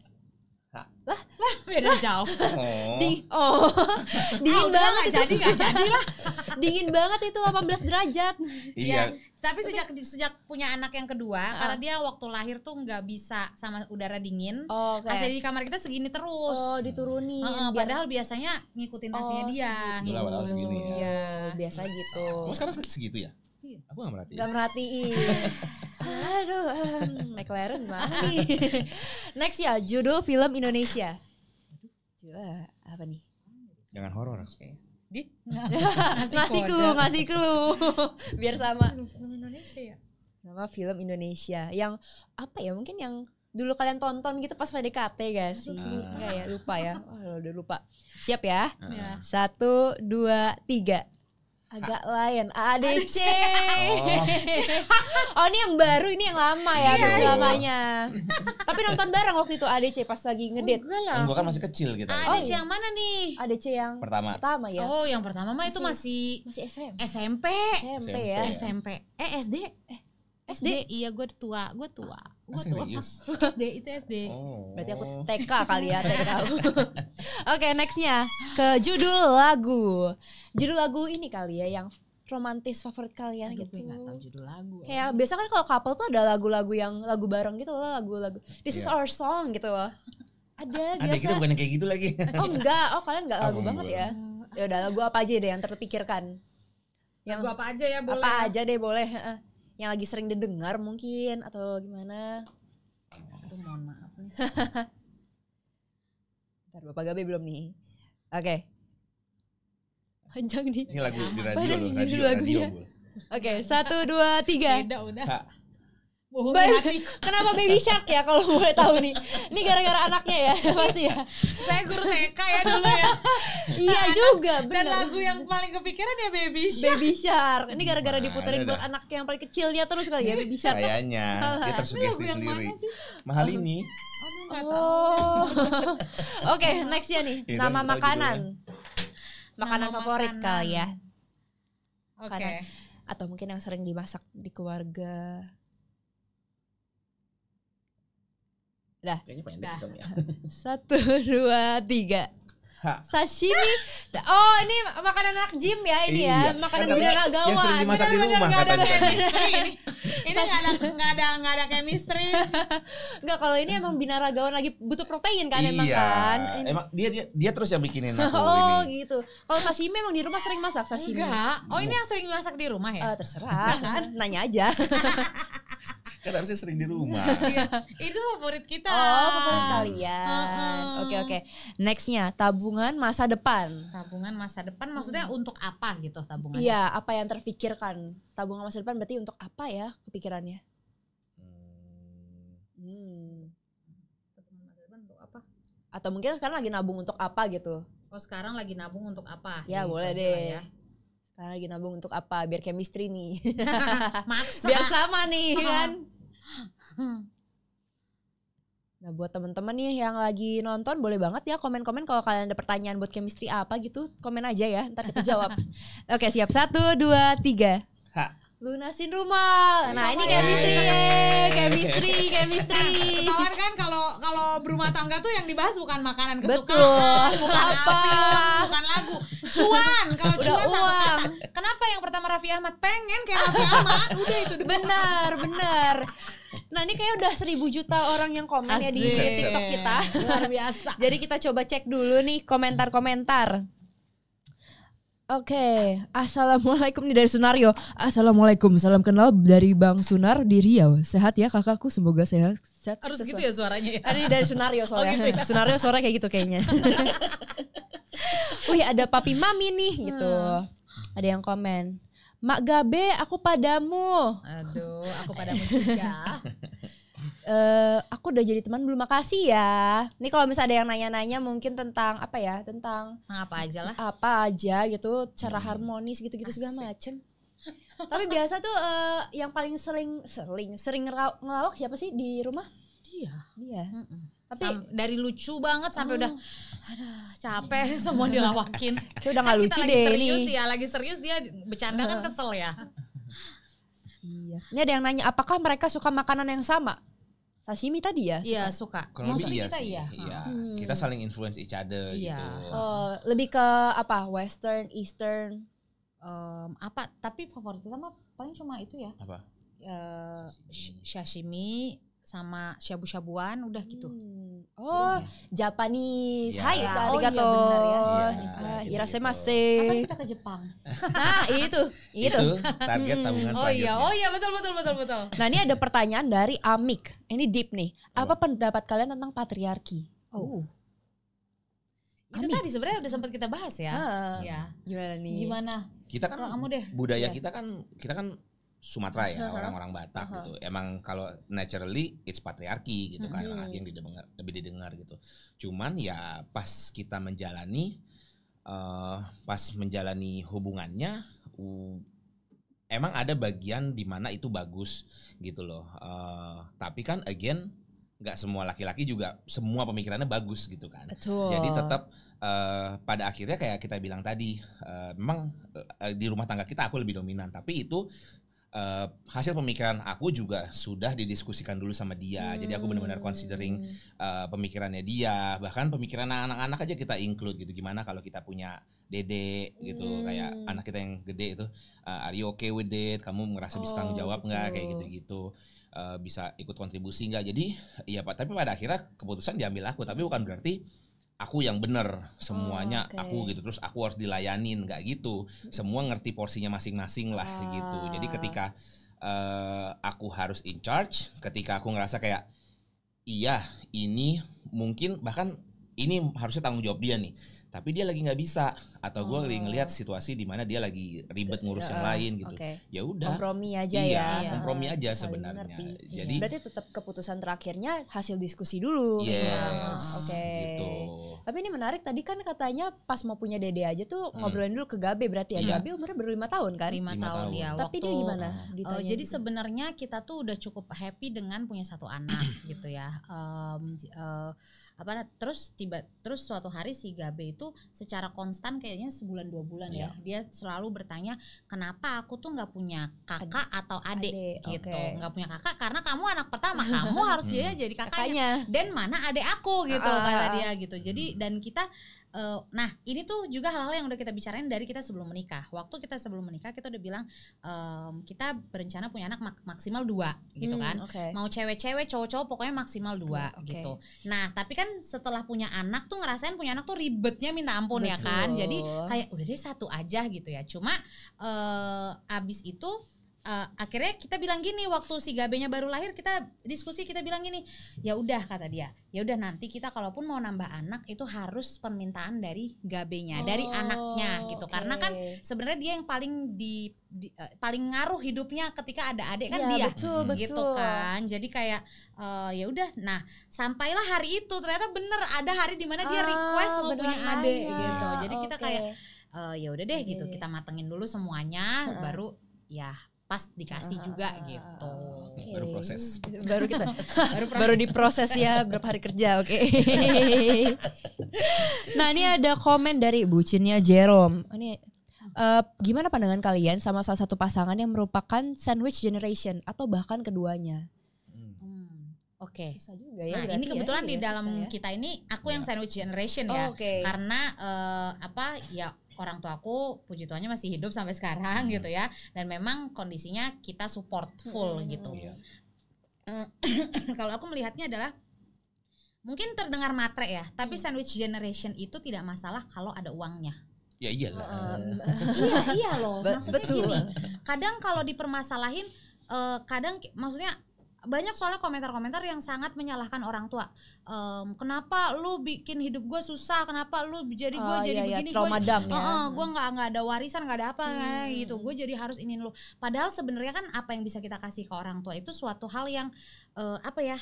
Lah, lah beda jauh. Oh. Ding oh. dingin ah, banget gak jadi gak jadi lah. dingin banget itu 18 derajat. Iya. Ya, tapi sejak sejak punya anak yang kedua uh. karena dia waktu lahir tuh nggak bisa sama udara dingin. Oh, okay. AC di kamar kita segini terus. Oh, diturunin. Uh, biar... padahal biasanya ngikutin ac oh, dia. segini ya. Iya, biasa gitu. Kamu sekarang segitu ya? Iya. Aku gak merhatiin. Gak merhatiin. Aduh, um, McLaren mah Next ya, judul film Indonesia. Coba apa nih? Jangan horor. Okay. Di? ngasih clue, ngasih clue. Biar sama. Film Indonesia ya? Nama film Indonesia yang apa ya? Mungkin yang dulu kalian tonton gitu pas PDKT gak sih? Enggak ya, lupa ya. oh, udah lupa. Siap ya? Nah. Satu, dua, tiga agak lain ADC. Oh. oh ini yang baru ini yang lama ya iya, iya. Tapi nonton bareng waktu itu ADC pas lagi ngedit. oh, lah. gue kan masih kecil gitu. ADC oh, yang mana nih? ADC yang pertama. Pertama ya. Oh yang pertama mah itu masih masih SM. SMP. SMP, SMP ya. SMP. Eh SD. Eh SD? iya gue tua gue tua ah, gue tua SD itu SD oh. berarti aku TK kali ya TK oke okay, nextnya ke judul lagu judul lagu ini kali ya yang romantis favorit kalian Aduh, gitu. Gue gak tahu judul lagu. Kayak ya. biasa kan kalau couple tuh ada lagu-lagu yang lagu bareng gitu loh, lagu-lagu. This yeah. is iya. our song gitu loh. Ada gitu, biasa. Ada kita bukan kayak gitu lagi. oh enggak, oh kalian enggak ah, lagu banget ya. Ya udah lagu apa aja deh yang terpikirkan. Yang lagu apa aja ya boleh. Apa ya? aja deh boleh yang lagi sering didengar mungkin atau gimana? Aduh mohon maaf nih. Bentar Bapak Gabe belum nih. Oke. Okay. Panjang nih. Ini lagu di radio, loh, radio, radio, tiga. radio, bohong Kenapa baby shark ya kalau boleh tahu nih? Ini gara-gara anaknya ya pasti ya. Saya guru TK ya dulu ya. iya juga. Bener. Dan lagu yang paling kepikiran ya baby shark. Baby shark. Ini gara-gara nah, diputerin buat anak yang paling kecil dia terus kali ya baby shark. Kayaknya dia tersugesti sendiri. Mahal ini. Oh. Oke, okay, next ya nih. Nama makanan. Makanan favorit kali ya. Oke. Okay. Atau mungkin yang sering dimasak di keluarga Dah. Kayaknya pendek dah. dong ya. Satu, dua, tiga. Ha. Sashimi. Oh, ini makanan anak gym ya ini ya. iya. ya. Makanan binaragawan. Yang sering dimasak di rumah bener, Ada ini ini nggak ada nggak ada nggak ada chemistry. Nggak kalau ini emang binaragawan lagi butuh protein kan iya. emang kan. Ini. Emang dia dia dia terus yang bikinin aku oh, ini. gitu. Kalau sashimi emang di rumah sering masak sashimi. Enggak. Oh, ini yang sering masak di rumah ya? Uh, terserah. Kan? Nanya aja kan eh, harusnya sering di rumah. Iya, itu favorit kita. Oh, favorit kalian. Oke, oke. Nextnya, tabungan masa depan. Tabungan masa depan maksudnya hmm. untuk apa gitu tabungannya? Iya, apa yang terfikirkan. Tabungan masa depan berarti untuk apa ya kepikirannya? Hmm. Tabungan masa depan untuk apa? Atau mungkin sekarang lagi nabung untuk apa gitu? Oh, sekarang lagi nabung untuk apa? Ya, boleh deh. Ya sekarang lagi nabung untuk apa biar chemistry nih biar sama nih kan Nah buat temen-temen nih yang lagi nonton boleh banget ya komen-komen kalau kalian ada pertanyaan buat chemistry apa gitu komen aja ya ntar kita jawab. Oke siap satu dua tiga. Ha. Lunasin rumah. Nah Sama ini chemistry, ya. chemistry, chemistry. Ketahuan kan kalau kalau berumah tangga tuh yang dibahas bukan makanan kesukaan, Betul. bukan apa, film, bukan lagu. Cuan kalau cuan uang. satu Kenapa Ahmad pengen kayak Raffi Ahmad udah itu benar benar nah ini kayak udah seribu juta orang yang komen Asik. ya di TikTok kita luar biasa jadi kita coba cek dulu nih komentar-komentar Oke, okay. assalamualaikum nih dari Sunario. Assalamualaikum, salam kenal dari Bang Sunar di Riau. Sehat ya kakakku, semoga sehat. sehat Harus gitu ya suaranya. Ya? Ini dari Sunario oh, soalnya. Oh gitu ya? Sunario suara kayak gitu kayaknya. Wih ada papi mami nih gitu. Hmm. Ada yang komen. Mak Gabe, aku padamu. Aduh, aku padamu juga. uh, aku udah jadi teman belum makasih ya. Ini kalau misalnya ada yang nanya-nanya mungkin tentang apa ya, tentang apa aja lah. Apa aja gitu, cara hmm. harmonis gitu-gitu segala macem. Tapi biasa tuh uh, yang paling sering sering sering ngelawak siapa sih di rumah? Iya. Dia. Dia. Mm -mm tapi Sam, dari lucu banget sampai hmm. udah aduh capek semua dilawakin itu udah kan lucu kita deh lagi serius ini. ya lagi serius dia bercanda kan kesel ya iya ini ada yang nanya apakah mereka suka makanan yang sama sashimi tadi ya? Iya suka. suka. maksudnya Maksudnya iya sih. Ya? iya. iya. Kita saling influence each other iya. gitu. oh, lebih ke apa? Western, Eastern. Um, apa? Tapi favorit kita mah paling cuma itu ya. Apa? Uh, sashimi sama shabu-shabuan udah gitu. Hmm. Oh, iya. Iya. oh ya. Japanese. Ya. Hai, ya. oh, Iya, benar, ya. Ya. Irasemasu. Apa kita ke Jepang? nah, itu, itu. itu target hmm. tabungan hmm. Oh iya, oh iya betul betul betul betul. Nah, ini ada pertanyaan dari Amik. Ini deep nih. Apa, oh. pendapat kalian tentang patriarki? Oh. Uh. Itu Amik. tadi sebenarnya udah sempat kita bahas ya. Uh, ya. Gimana nih? Gimana? Kita kan kamu deh. Budaya ya. kita kan kita kan Sumatera ya uh-huh. orang-orang Batak uh-huh. gitu. Emang kalau naturally it's patriarki gitu uh-huh. yang didengar lebih didengar gitu. Cuman ya pas kita menjalani uh, pas menjalani hubungannya uh, emang ada bagian di mana itu bagus gitu loh. Uh, tapi kan again nggak semua laki-laki juga semua pemikirannya bagus gitu kan. Betul. Jadi tetap uh, eh, pada akhirnya kayak kita bilang tadi, uh, memang uh, di rumah tangga kita aku lebih dominan, tapi itu uh, hasil pemikiran aku juga sudah didiskusikan dulu sama dia. Hmm. Jadi aku benar-benar hmm. considering uh, pemikirannya dia, bahkan pemikiran anak-anak aja kita include gitu. Gimana kalau kita punya Dede gitu hmm. kayak anak kita yang gede itu uh, are you okay with it? Kamu merasa bisa oh, tanggung jawab nggak kayak gitu-gitu. Uh, bisa ikut kontribusi nggak jadi ya pak tapi pada akhirnya keputusan diambil aku tapi bukan berarti aku yang bener semuanya oh, okay. aku gitu terus aku harus dilayanin nggak gitu semua ngerti porsinya masing-masing lah gitu. ah. gitu jadi ketika uh, aku harus in charge ketika aku ngerasa kayak iya ini mungkin bahkan ini harusnya tanggung jawab dia nih tapi dia lagi nggak bisa atau gue oh. lagi ngelihat oh. situasi di mana dia lagi ribet ngurus yang lain gitu okay. ya udah kompromi aja iya, ya kompromi aja Saling sebenarnya ngerti. Iya, jadi berarti tetap keputusan terakhirnya hasil diskusi dulu yes. ya. oke okay. gitu. tapi ini menarik tadi kan katanya pas mau punya dede aja tuh hmm. ngobrolin dulu ke Gabe berarti ya yeah. Gabe umurnya baru lima tahun kan lima tahun, ya tapi waktu, dia gimana oh, oh, jadi gitu? sebenarnya kita tuh udah cukup happy dengan punya satu anak gitu ya um, uh, apa terus tiba terus suatu hari si Gabe itu secara konstan kayaknya sebulan dua bulan yeah. ya iya. dia selalu bertanya kenapa aku tuh nggak punya kakak atau adik, Ade, gitu nggak okay. punya kakak karena kamu anak pertama kamu harus jadi kakaknya. kakaknya dan mana adik aku gitu uh, kata ah. dia gitu jadi hmm. dan kita uh, nah ini tuh juga hal-hal yang udah kita bicarain dari kita sebelum menikah waktu kita sebelum menikah kita udah bilang um, kita berencana punya anak mak maksimal dua gitu hmm, kan okay. mau cewek-cewek cowok-cowok pokoknya maksimal dua okay. gitu nah tapi kan setelah punya anak tuh ngerasain punya anak tuh ribetnya minta ampun Betul. ya kan jadi kayak udah deh satu aja gitu ya cuma uh, abis itu uh, akhirnya kita bilang gini waktu si Gabenya baru lahir kita diskusi kita bilang gini ya udah kata dia ya udah nanti kita kalaupun mau nambah anak itu harus permintaan dari Gabenya oh, dari anaknya gitu okay. karena kan sebenarnya dia yang paling di, di uh, paling ngaruh hidupnya ketika ada adik kan ya, dia betul, hmm. gitu kan jadi kayak uh, ya udah nah sampailah hari itu ternyata bener ada hari dimana dia ah, request oh, mau punya adik gitu jadi okay. kita kayak uh, ya udah deh okay. Iya, gitu iya, iya. kita matengin dulu semuanya uh -uh. baru ya pas dikasih uh, juga ah, ah, gitu. Okay. Baru proses. Baru kita baru, proses. baru diproses ya berapa hari kerja, oke. Okay. nah, ini ada komen dari bucinnya Jerome. Oh, ini uh, gimana pandangan kalian sama salah satu pasangan yang merupakan sandwich generation atau bahkan keduanya? Hmm, oke. Okay. ya. Nah, ini ya. kebetulan ya, di iya, dalam ya, kita ini aku yang iya. sandwich generation ya. Oh, okay. Karena uh, apa ya orang tuaku puji tuanya masih hidup sampai sekarang hmm. gitu ya dan memang kondisinya kita support full hmm. gitu yeah. Iya. kalau aku melihatnya adalah mungkin terdengar matre ya tapi hmm. sandwich generation itu tidak masalah kalau ada uangnya ya iyalah uh, iya iya loh maksudnya Betul. kadang kalau dipermasalahin eh, kadang maksudnya banyak soalnya komentar-komentar yang sangat menyalahkan orang tua. Um, kenapa lu bikin hidup gue susah? Kenapa lu jadi gue oh, jadi iya, iya begini? Iya, trauma ya. Uh, uh, gue hmm. nggak nggak ada warisan, nggak ada apa hmm. kan, gitu. Gue jadi harus ingin lu. Padahal sebenarnya kan apa yang bisa kita kasih ke orang tua itu suatu hal yang uh, apa ya?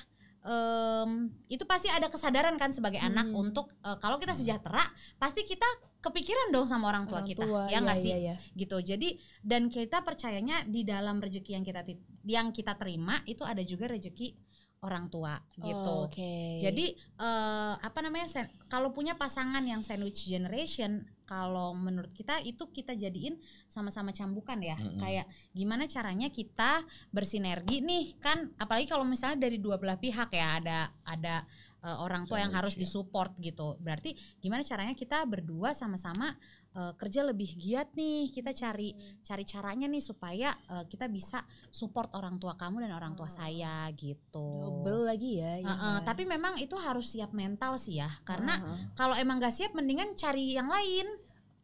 um, itu pasti ada kesadaran kan sebagai hmm. anak untuk uh, kalau kita sejahtera pasti kita kepikiran dong sama orang tua orang kita tua, ya iya, nggak iya, sih iya, gitu jadi dan kita percayanya di dalam rezeki yang kita yang kita terima itu ada juga rezeki orang tua gitu. Oh, okay. Jadi uh, apa namanya? Kalau punya pasangan yang sandwich generation kalau menurut kita itu kita jadiin sama-sama cambukan ya. Mm -hmm. Kayak gimana caranya kita bersinergi nih kan apalagi kalau misalnya dari dua belah pihak ya ada ada uh, orang tua yang harus ya. disupport gitu. Berarti gimana caranya kita berdua sama-sama uh, kerja lebih giat nih kita cari hmm. cari caranya nih supaya uh, kita bisa support orang tua kamu dan orang tua oh. saya gitu double lagi ya, ya uh, uh, tapi memang itu harus siap mental sih ya karena uh -huh. kalau emang gak siap mendingan cari yang lain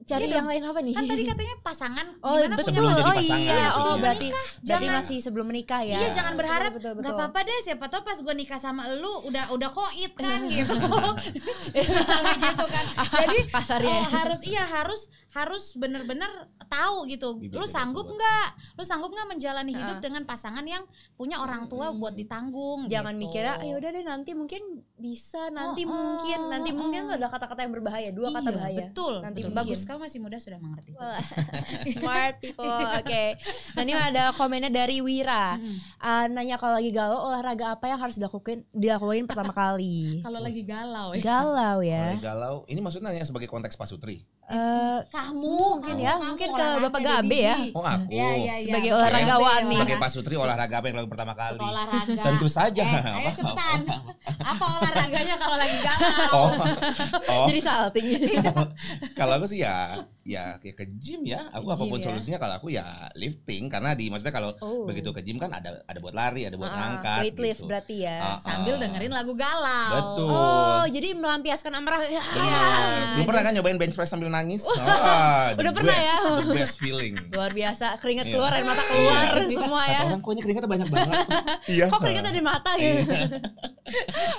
cari iya yang lain apa nih? Kan tadi katanya pasangan oh, gimana betul. Oh, iya. pasangan. Oh iya, oh berarti menikah. berarti jangan, masih sebelum menikah ya. Iya, jangan berharap betul, betul, betul. apa-apa deh siapa tau pas gue nikah sama lu udah udah koit kan gitu. Misalnya gitu kan. Jadi Pasarnya. Oh, harus iya harus harus bener-bener tahu gitu. Lu sanggup nggak? Lu sanggup nggak menjalani hidup dengan pasangan yang punya orang tua hmm. buat ditanggung? Jangan gitu. mikirnya ayo ah, udah deh nanti mungkin bisa, nanti oh, mungkin, oh, nanti oh, mungkin oh. ada kata-kata yang berbahaya, dua iya, kata bahaya. Betul. Nanti betul. bagus kan atau masih muda sudah mengerti. Smart people. Oke. Okay. Nah, ini ada komennya dari Wira. Uh, nanya kalau lagi galau olahraga apa yang harus dilakuin dilakuin pertama kali? kalau lagi galau ya. Galau ya. Kalau galau, ini maksudnya nanya sebagai konteks Pak Sutri. Uh, kamu mungkin ya, kamu mungkin ke Bapak Gabe ya. Oh aku. Ya, ya, ya. Sebagai olahragawan nih. Sebagai Pak Sutri olahraga apa yang lagu pertama kali? Olahraga. Tentu saja. Eh, ayo cepetan. Oh. apa olahraganya kalau lagi galau? Oh. oh. Jadi salting. Oh. Kalau aku sih ya ya kayak ke gym ya. Aku gym, apapun ya? solusinya kalau aku ya lifting karena di maksudnya kalau oh. begitu ke gym kan ada ada buat lari, ada buat uh, ngangkat lift gitu. berarti ya. Uh, uh. Sambil ah. dengerin lagu galau. Betul. Oh, jadi melampiaskan amarah. ya. Ah, Lu gitu. pernah kan nyobain bench press sambil nangis? oh, Udah best, pernah ya. The best feeling. Luar biasa, keringat iya. keluar, air mata keluar iya. semua ya. Orang kok ini keringatnya banyak banget. Iya. Kok keringat ada mata iya. gitu.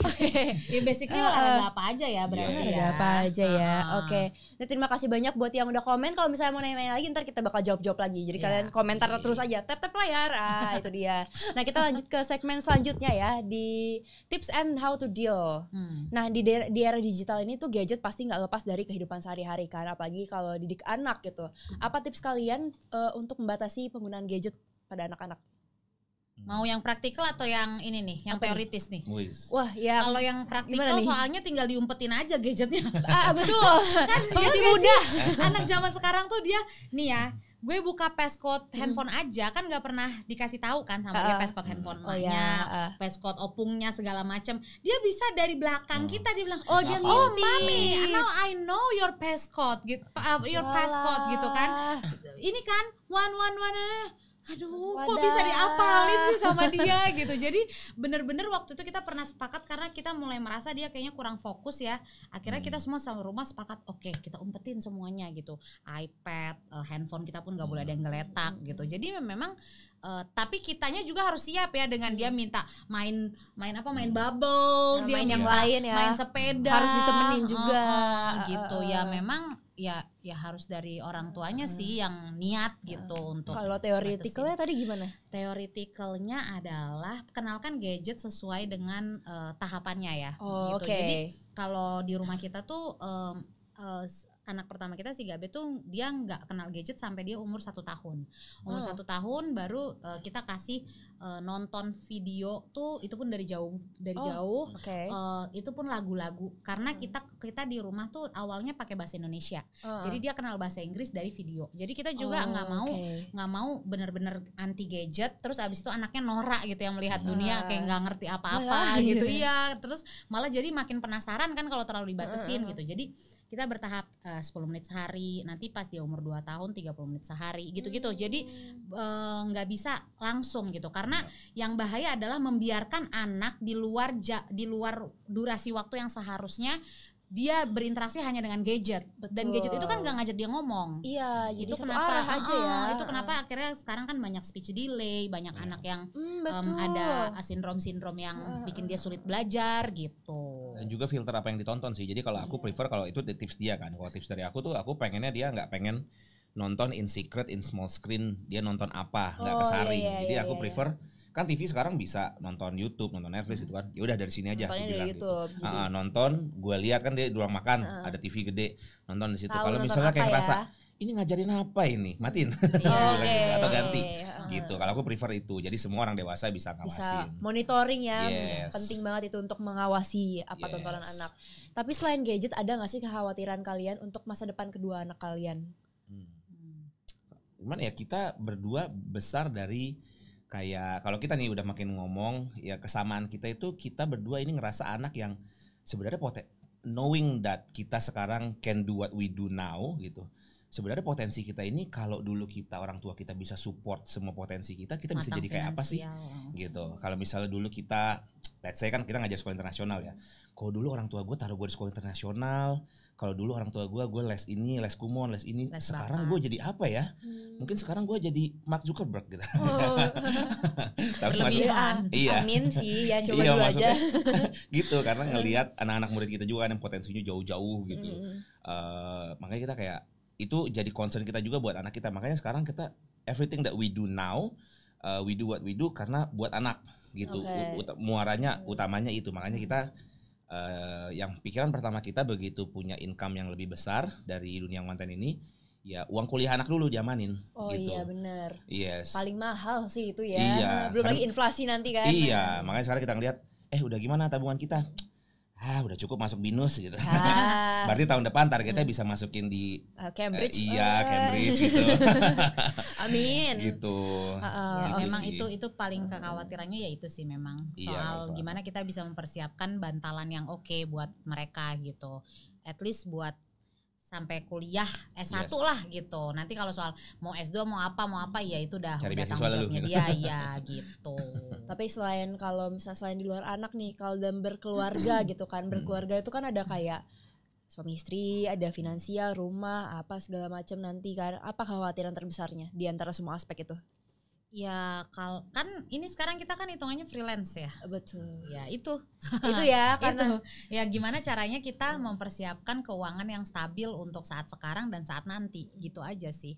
Oke. Ya basically uh, apa aja ya berarti ya. apa aja ya. Oke. Nah, terima kasih banyak buat yang udah komen kalau misalnya mau nanya-nanya lagi ntar kita bakal jawab-jawab lagi. Jadi yeah. kalian komentar iya. terus aja. Tap-tap layar. Ah, itu dia. Nah, kita lanjut ke segmen selanjutnya ya di tips and how to deal. Hmm. Nah, di di era digital ini tuh gadget pasti nggak lepas dari kehidupan sehari-hari kan, apalagi kalau didik anak gitu. Hmm. Apa tips kalian uh, untuk membatasi penggunaan gadget pada anak-anak? Mau hmm. yang praktikal atau yang ini nih, yang okay. teoritis nih? Wah, ya. Kalau yang praktikal soalnya tinggal diumpetin aja gadgetnya. ah, betul. kan solusi ya, mudah. Anak zaman sekarang tuh dia nih ya, hmm. gue buka passcode hmm. handphone aja kan nggak pernah dikasih tahu kan sama uh, dia ah, ah. passcode handphone oh, iya, uh. Ah, passcode opungnya segala macam dia bisa dari belakang uh. kita dia bilang oh dia oh mami now I know your passcode gitu uh, your passcode gitu kan ini kan one one one eh aduh Wadah. kok bisa diapalin sih sama dia gitu jadi bener-bener waktu itu kita pernah sepakat karena kita mulai merasa dia kayaknya kurang fokus ya akhirnya hmm. kita semua sama rumah sepakat oke okay, kita umpetin semuanya gitu iPad eh, handphone kita pun nggak boleh ada yang ngeletak hmm. gitu jadi memang Uh, tapi kitanya juga harus siap ya dengan dia hmm. minta main main apa main hmm. bubble nah, dia main yang lain ya main sepeda harus ditemenin juga uh, uh, gitu uh, uh. ya memang ya ya harus dari orang tuanya uh, sih yang niat gitu uh, untuk kalau teoritikalnya tadi gimana teoritikalnya adalah kenalkan gadget sesuai dengan uh, tahapannya ya oh, gitu okay. jadi kalau di rumah kita tuh um, anak pertama kita si Gabe tuh dia nggak kenal gadget sampai dia umur satu tahun umur oh. satu tahun baru uh, kita kasih uh, nonton video tuh itu pun dari jauh dari oh, jauh okay. uh, eh, itu pun lagu-lagu karena hmm. kita kita di rumah tuh awalnya pakai bahasa Indonesia uh, oh, -huh. jadi oh. dia kenal bahasa Inggris dari video jadi kita juga oh, nggak oh, mau nggak okay. mau bener-bener anti gadget terus abis itu anaknya norak gitu yang melihat uh. dunia kayak nggak ngerti apa-apa gitu iya terus malah jadi makin penasaran kan kalau terlalu dibatesin uh, ah, -huh. Ah, gitu jadi kita bertahap eh, uh, 10 menit sehari nanti pas dia umur 2 tahun 30 menit sehari gitu-gitu hmm. jadi nggak uh, bisa langsung gitu karena karena yang bahaya adalah membiarkan anak di luar ja, di luar durasi waktu yang seharusnya dia berinteraksi hanya dengan gadget Betul. dan gadget itu kan gak ngajak dia ngomong. Iya, jadi itu kenapa arah aja ya. Ah, itu kenapa akhirnya sekarang kan banyak speech delay, banyak iya. anak yang hmm, um, ada sindrom-sindrom yang ah, bikin ah, dia sulit belajar gitu. Dan juga filter apa yang ditonton sih. Jadi kalau aku iya. prefer kalau itu tips dia kan. Kalau tips dari aku tuh aku pengennya dia nggak pengen nonton in secret in small screen dia nonton apa nggak oh, kesaring iya, iya, jadi aku iya, prefer iya. kan TV sekarang bisa nonton YouTube, nonton Netflix gitu kan. Ya udah dari sini aja aku bilang gitu. YouTube, Uh, nonton, gue lihat kan dia di ruang makan uh. ada TV gede, nonton di situ. Kalau misalnya kayak ya? ngerasa ini ngajarin apa ini? Matiin. Yeah. Iya, gitu, gitu, atau ganti. Gitu. Kalau aku prefer itu. Jadi semua orang dewasa bisa ngawasin. Bisa monitoring ya. Yes. Penting banget itu untuk mengawasi apa yes. tontonan anak. Tapi selain gadget ada nggak sih kekhawatiran kalian untuk masa depan kedua anak kalian? cuman ya kita berdua besar dari kayak kalau kita nih udah makin ngomong ya kesamaan kita itu kita berdua ini ngerasa anak yang sebenarnya potek knowing that kita sekarang can do what we do now gitu sebenarnya potensi kita ini kalau dulu kita orang tua kita bisa support semua potensi kita kita Matang bisa jadi kayak apa sih ya. gitu kalau misalnya dulu kita let's say kan kita ngajar sekolah internasional ya kalau dulu orang tua gue taruh gue di sekolah internasional kalau dulu orang tua gue gue les ini les kumon les ini les sekarang gue jadi apa ya hmm. mungkin sekarang gue jadi Mark Zuckerberg gitu oh. tapi masih iya amin sih ya coba iya, dulu aja gitu karena hmm. ngelihat anak-anak murid kita juga kan yang potensinya jauh-jauh gitu hmm. uh, makanya kita kayak itu jadi concern kita juga buat anak kita makanya sekarang kita everything that we do now uh, we do what we do karena buat anak gitu okay. Ut muaranya hmm. utamanya itu makanya kita uh, yang pikiran pertama kita begitu punya income yang lebih besar dari dunia konten ini ya uang kuliah anak dulu diamanin oh gitu. iya benar yes paling mahal sih itu ya iya, belum karena, lagi inflasi nanti kan iya makanya sekarang kita ngeliat eh udah gimana tabungan kita ah udah cukup masuk binus gitu. Ah. Berarti tahun depan targetnya hmm. bisa masukin di ah, Cambridge. Uh, iya, oh. Iya. Cambridge gitu. Amin. Gitu. Uh, uh, gitu oh, memang itu itu paling kekhawatirannya ya itu sih memang iya, soal iya, gimana kita bisa mempersiapkan bantalan yang oke okay buat mereka gitu. At least buat sampai kuliah S1 yes. lah gitu. Nanti kalau soal mau S2 mau apa mau apa ya itu udah Cari udah tanggung jawabnya gitu. ya gitu. Tapi selain kalau misalnya selain di luar anak nih kalau dalam berkeluarga gitu kan berkeluarga itu kan ada kayak suami istri, ada finansial, rumah, apa segala macam nanti kan apa kekhawatiran terbesarnya di antara semua aspek itu? Ya kalau kan ini sekarang kita kan hitungannya freelance ya. Eh, betul. Ya itu. Itu ya karena itu. ya gimana caranya kita hmm. mempersiapkan keuangan yang stabil untuk saat sekarang dan saat nanti gitu aja sih.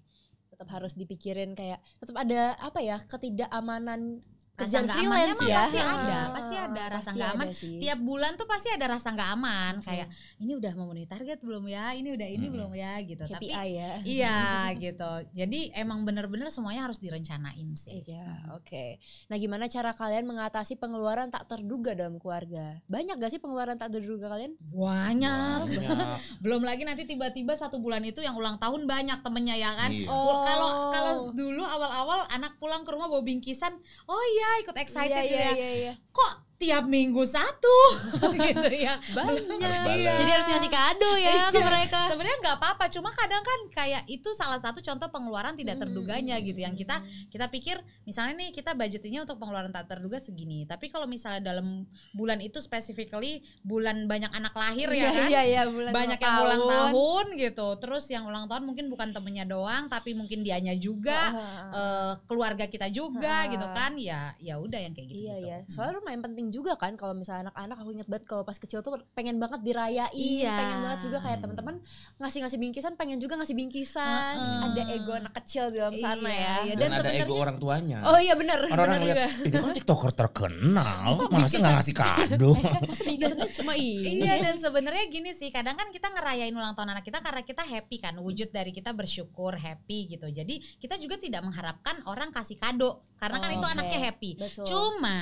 Tetap harus dipikirin kayak tetap ada apa ya ketidakamanan kerjaan freelance ya pasti ada pasti ada pasti rasa nggak aman sih. tiap bulan tuh pasti ada rasa nggak aman kayak ini udah memenuhi target belum ya ini udah ini hmm. belum ya gitu KPI tapi ya. iya gitu jadi emang bener-bener semuanya harus direncanain sih iya oke okay. nah gimana cara kalian mengatasi pengeluaran tak terduga dalam keluarga banyak gak sih pengeluaran tak terduga kalian banyak, banyak. belum lagi nanti tiba-tiba satu bulan itu yang ulang tahun banyak temennya ya kan iya. kalau iya. oh. kalau dulu awal-awal anak pulang ke rumah bawa bingkisan oh iya Ya, ikut iya, excited yeah, gitu yeah, ya yeah, yeah. kok tiap minggu satu gitu ya banyak iya. jadi harus ngasih kado ya iya. ke mereka sebenarnya nggak apa-apa cuma kadang kan kayak itu salah satu contoh pengeluaran tidak hmm. terduganya hmm. gitu yang kita kita pikir misalnya nih kita budgetnya untuk pengeluaran tak terduga segini tapi kalau misalnya dalam bulan itu specifically bulan banyak anak lahir ya iya, kan iya, iya, bulan banyak yang ulang tahun gitu terus yang ulang tahun mungkin bukan temennya doang tapi mungkin dianya juga uh, keluarga kita juga uh. gitu kan ya ya udah yang kayak gitu, iya, gitu. Iya. soalnya lumayan penting juga kan kalau misalnya anak-anak aku inget banget kalau pas kecil tuh pengen banget dirayain iya. pengen banget juga kayak teman-teman ngasih ngasih bingkisan pengen juga ngasih bingkisan uh -uh. ada ego anak kecil di dalam sana iya, ya iya. dan, dan ada ego orang tuanya oh iya benar orang-orang lihat ini kan tiktoker terkenal masa nggak ngasih kado masa bingkisannya cuma ini iya dan sebenarnya gini sih kadang kan kita ngerayain ulang tahun anak kita karena kita happy kan wujud dari kita bersyukur happy gitu jadi kita juga tidak mengharapkan orang kasih kado karena kan oh, kan itu okay. anaknya happy Betul. cuma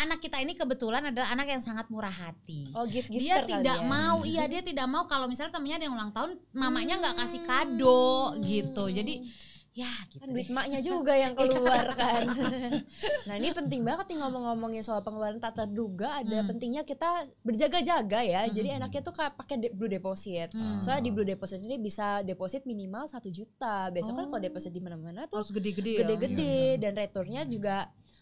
anak kita ini ini kebetulan adalah anak yang sangat murah hati. Oh, gift Dia tidak ya. mau, hmm. iya dia tidak mau kalau misalnya temennya ada yang ulang tahun, mamanya nggak hmm. kasih kado hmm. gitu. Jadi ya gitu kan duit maknya juga yang keluar iya. kan nah ini penting banget nih ngomong-ngomongin soal pengeluaran tak terduga ada hmm. pentingnya kita berjaga-jaga ya hmm. jadi enaknya tuh kayak pakai blue deposit hmm. soalnya di blue deposit ini bisa deposit minimal satu juta besok kan oh. kan kalau deposit di mana-mana tuh gede-gede gede-gede ya? Iya, iya. dan returnnya juga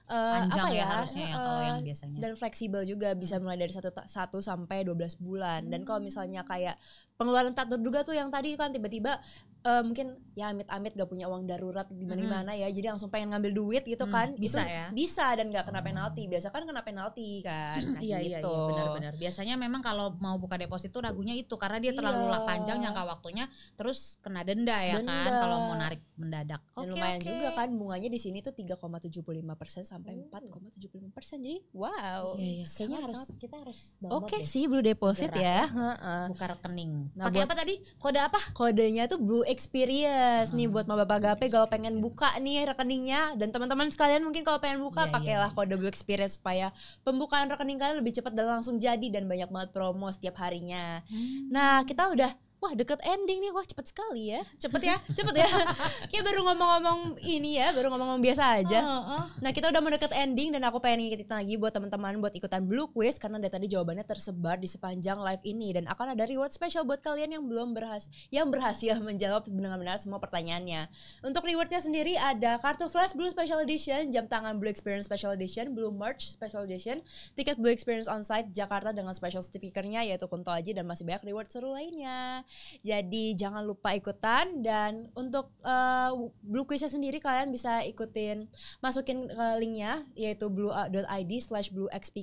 Eh, panjang apa ya, ya harusnya ya kalau yang eh, biasanya. Dan fleksibel juga bisa hmm. mulai dari satu satu sampai 12 bulan. Hmm. Dan kalau hmm. misalnya kayak pengeluaran tak terduga tuh yang tadi kan tiba-tiba uh, mungkin ya amit-amit gak punya uang darurat gimana-gimana mm -hmm. ya jadi langsung pengen ngambil duit gitu mm, kan bisa itu ya bisa dan gak kena oh. penalti biasa kan kena penalti kan nah, iya, iya gitu. iya iya benar-benar biasanya memang kalau mau buka deposit tuh ragunya itu karena dia iya. terlalu iya. panjang jangka waktunya terus kena denda ya kan, denda. kan kalau mau narik mendadak okay, dan lumayan okay. juga kan bunganya di sini tuh 3,75 persen sampai 4,75 persen jadi wow iya, iya. kayaknya sangat, harus sangat. kita harus oke okay, sih blue deposit Segera. ya buka rekening nah, pakai apa tadi kode apa kodenya tuh blue experience hmm. nih buat bapak gape kalau pengen buka nih rekeningnya dan teman-teman sekalian mungkin kalau pengen buka yeah, pakailah yeah. kode blue experience supaya pembukaan rekening kalian lebih cepat dan langsung jadi dan banyak banget promo setiap harinya. Hmm. Nah, kita udah wah deket ending nih wah cepet sekali ya cepet ya cepet ya kayak baru ngomong-ngomong ini ya baru ngomong-ngomong biasa aja uh, uh. nah kita udah mau deket ending dan aku pengen ngikutin lagi buat teman-teman buat ikutan blue quiz karena dari tadi jawabannya tersebar di sepanjang live ini dan akan ada reward special buat kalian yang belum berhasil yang berhasil menjawab benar-benar semua pertanyaannya untuk rewardnya sendiri ada kartu flash blue special edition jam tangan blue experience special edition blue merch special edition tiket blue experience on site Jakarta dengan special stikernya yaitu Kunto Aji dan masih banyak reward seru lainnya jadi jangan lupa ikutan dan untuk uh, Blue Quiznya sendiri kalian bisa ikutin masukin ke linknya yaitu blue.id slash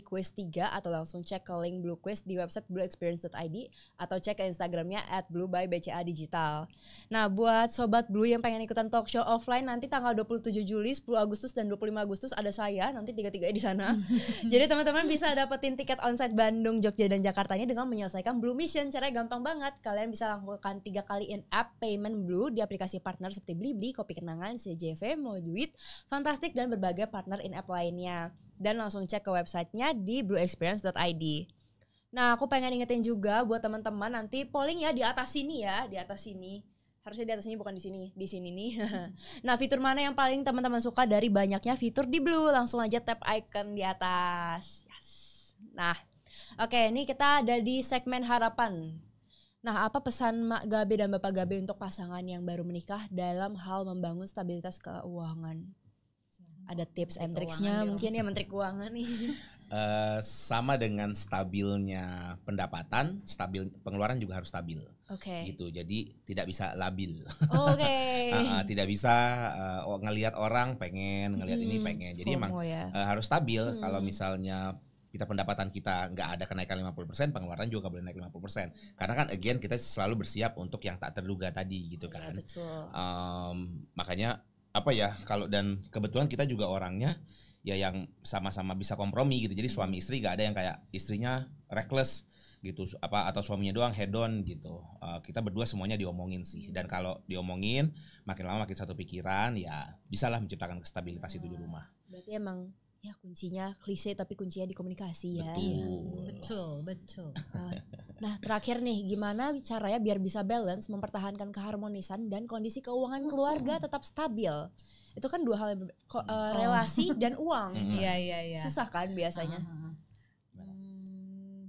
quiz 3 atau langsung cek ke link Blue Quiz di website blueexperience.id atau cek ke Instagramnya at blue Digital. Nah buat Sobat Blue yang pengen ikutan talk show offline nanti tanggal 27 Juli, 10 Agustus dan 25 Agustus ada saya nanti tiga-tiga di sana. Jadi teman-teman bisa dapetin tiket onsite Bandung, Jogja dan Jakarta nya dengan menyelesaikan Blue Mission. Caranya gampang banget. Kalian bisa lakukan tiga kali in-app payment Blue di aplikasi partner seperti Blibli, Kopi Kenangan, CJV, Moduit, Fantastic, dan berbagai partner in-app lainnya. Dan langsung cek ke websitenya di blueexperience.id. Nah, aku pengen ingetin juga buat teman-teman nanti polling ya di atas sini ya, di atas sini. Harusnya di atas sini bukan di sini, di sini nih. nah, fitur mana yang paling teman-teman suka dari banyaknya fitur di Blue? Langsung aja tap icon di atas. Yes. Nah, oke, ini kita ada di segmen harapan. Nah, apa pesan Mak Gabe dan Bapak Gabe untuk pasangan yang baru menikah dalam hal membangun stabilitas keuangan? Ada tips and tricksnya mungkin ya Menteri Keuangan nih. Uh, sama dengan stabilnya pendapatan, stabil pengeluaran juga harus stabil. Oke. Okay. Gitu. Jadi tidak bisa labil. Oke. Okay. uh, uh, tidak bisa uh, ngelihat orang pengen, ngelihat hmm, ini pengen. Jadi emang ya. uh, harus stabil. Hmm. Kalau misalnya kita pendapatan kita nggak ada kenaikan 50%, pengeluaran juga nggak boleh naik 50%. Karena kan again kita selalu bersiap untuk yang tak terduga tadi gitu iya, kan. Ya, betul. Um, makanya apa ya kalau dan kebetulan kita juga orangnya ya yang sama-sama bisa kompromi gitu. Jadi suami hmm. istri gak ada yang kayak istrinya reckless gitu apa atau suaminya doang head on gitu. Uh, kita berdua semuanya diomongin sih. Hmm. Dan kalau diomongin makin lama makin satu pikiran ya bisalah menciptakan stabilitas itu di rumah. Berarti emang ya kuncinya klise tapi kuncinya di komunikasi ya. Betul, betul. Uh, nah, terakhir nih gimana caranya biar bisa balance mempertahankan keharmonisan dan kondisi keuangan keluarga uh-uh. tetap stabil? Itu kan dua hal uh, oh. relasi dan uang. Hmm. Iya, iya, iya. Susah kan biasanya? Uh-huh. hmm,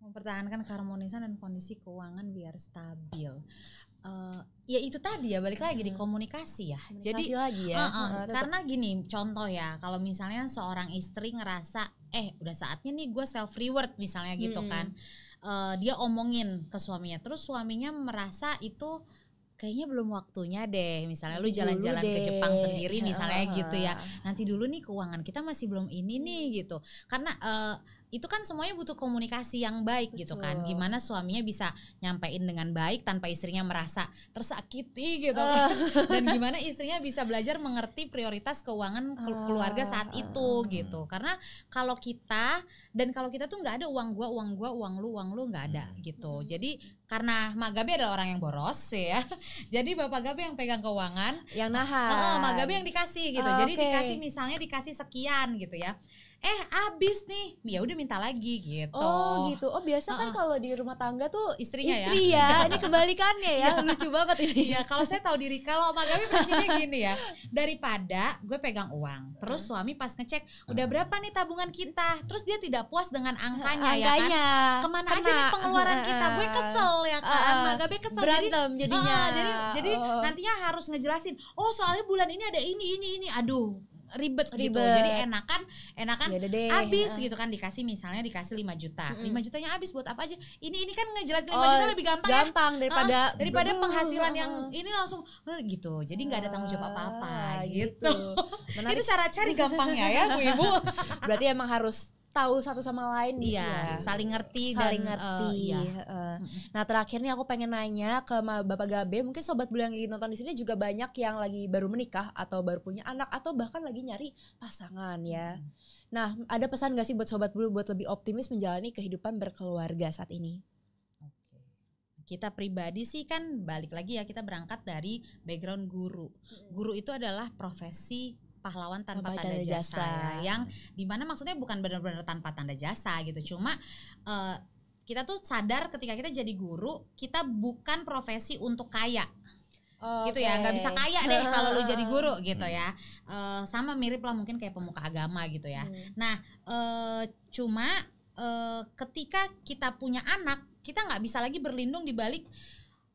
mempertahankan keharmonisan dan kondisi keuangan biar stabil uh, ya itu tadi ya balik lagi hmm. di komunikasi ya. Komunikasi Jadi lagi ya. Uh, uh, hmm, karena gini contoh ya kalau misalnya seorang istri ngerasa eh udah saatnya nih gue self reward misalnya gitu hmm. kan. Uh, dia omongin ke suaminya terus suaminya merasa itu kayaknya belum waktunya deh misalnya lu jalan-jalan ke Jepang sendiri misalnya uh gitu ya nanti dulu nih keuangan kita masih belum ini nih hmm. gitu karena uh, itu kan semuanya butuh komunikasi yang baik Betul. gitu kan. Gimana suaminya bisa nyampein dengan baik tanpa istrinya merasa tersakiti gitu uh. kan. Ah. Dan gimana istrinya bisa belajar mengerti prioritas keuangan ah. keluarga saat uh. itu gitu. Hmm. Karena kalau kita dan kalau kita tuh nggak ada uang gua, uang gua, uang lu, uang lu nggak ada hmm. gitu. Jadi karena magabe adalah orang yang boros ya. Jadi Bapak gabe yang pegang keuangan, yang nahan. Uh, Magabe yang dikasih gitu. Uh, Jadi dikasih misalnya dikasih sekian gitu ya eh abis nih ya udah minta lagi gitu oh gitu oh biasa uh -uh. kan kalau di rumah tangga tuh istrinya ya. istri ya, ya. ini kebalikannya ya iya. lucu banget ini ya kalau saya tahu diri kalau magami pasti prinsipnya gini ya daripada gue pegang uang terus suami pas ngecek udah berapa nih tabungan kita terus dia tidak puas dengan angkanya, angkanya. ya kan kemana Kena. aja nih pengeluaran kita gue kesel ya kan Oma kesel jadi, jadinya uh, jadi jadi oh. nantinya harus ngejelasin oh soalnya bulan ini ada ini ini ini aduh ribet, gitu. ribet. Jadi enakan enakan ya habis gitu kan dikasih misalnya dikasih 5 juta. Mm -hmm. 5 jutanya habis buat apa aja? Ini ini kan ngejelasin 5 oh, juta lebih gampang. Ya? Gampang ya? daripada uh, daripada penghasilan yang ini langsung gitu. Jadi nggak uh, ada tanggung jawab ah, apa-apa gitu. gitu. Itu cara cari gampangnya ya Bu Ibu. Berarti emang harus tahu satu sama lain gitu iya ya. saling ngerti saling dan, eh, ngerti uh, iya. Eh. nah terakhir nih aku pengen nanya ke bapak Gabe mungkin sobat Beliau yang lagi nonton di sini juga banyak yang lagi baru menikah atau baru punya anak atau bahkan lagi nyari pasangan ya nah ada pesan gak sih buat sobat Beliau buat lebih optimis menjalani kehidupan berkeluarga saat ini kita pribadi sih kan balik lagi ya kita berangkat dari background guru. Guru itu adalah profesi pahlawan tanpa tanda, tanda jasa, jasa ya, yang dimana maksudnya bukan benar-benar tanpa tanda jasa gitu cuma uh, kita tuh sadar ketika kita jadi guru kita bukan profesi untuk kaya okay. gitu ya nggak bisa kaya deh kalau lu jadi guru gitu ya uh, sama mirip lah mungkin kayak pemuka agama gitu ya hmm. nah uh, cuma uh, ketika kita punya anak kita nggak bisa lagi berlindung di balik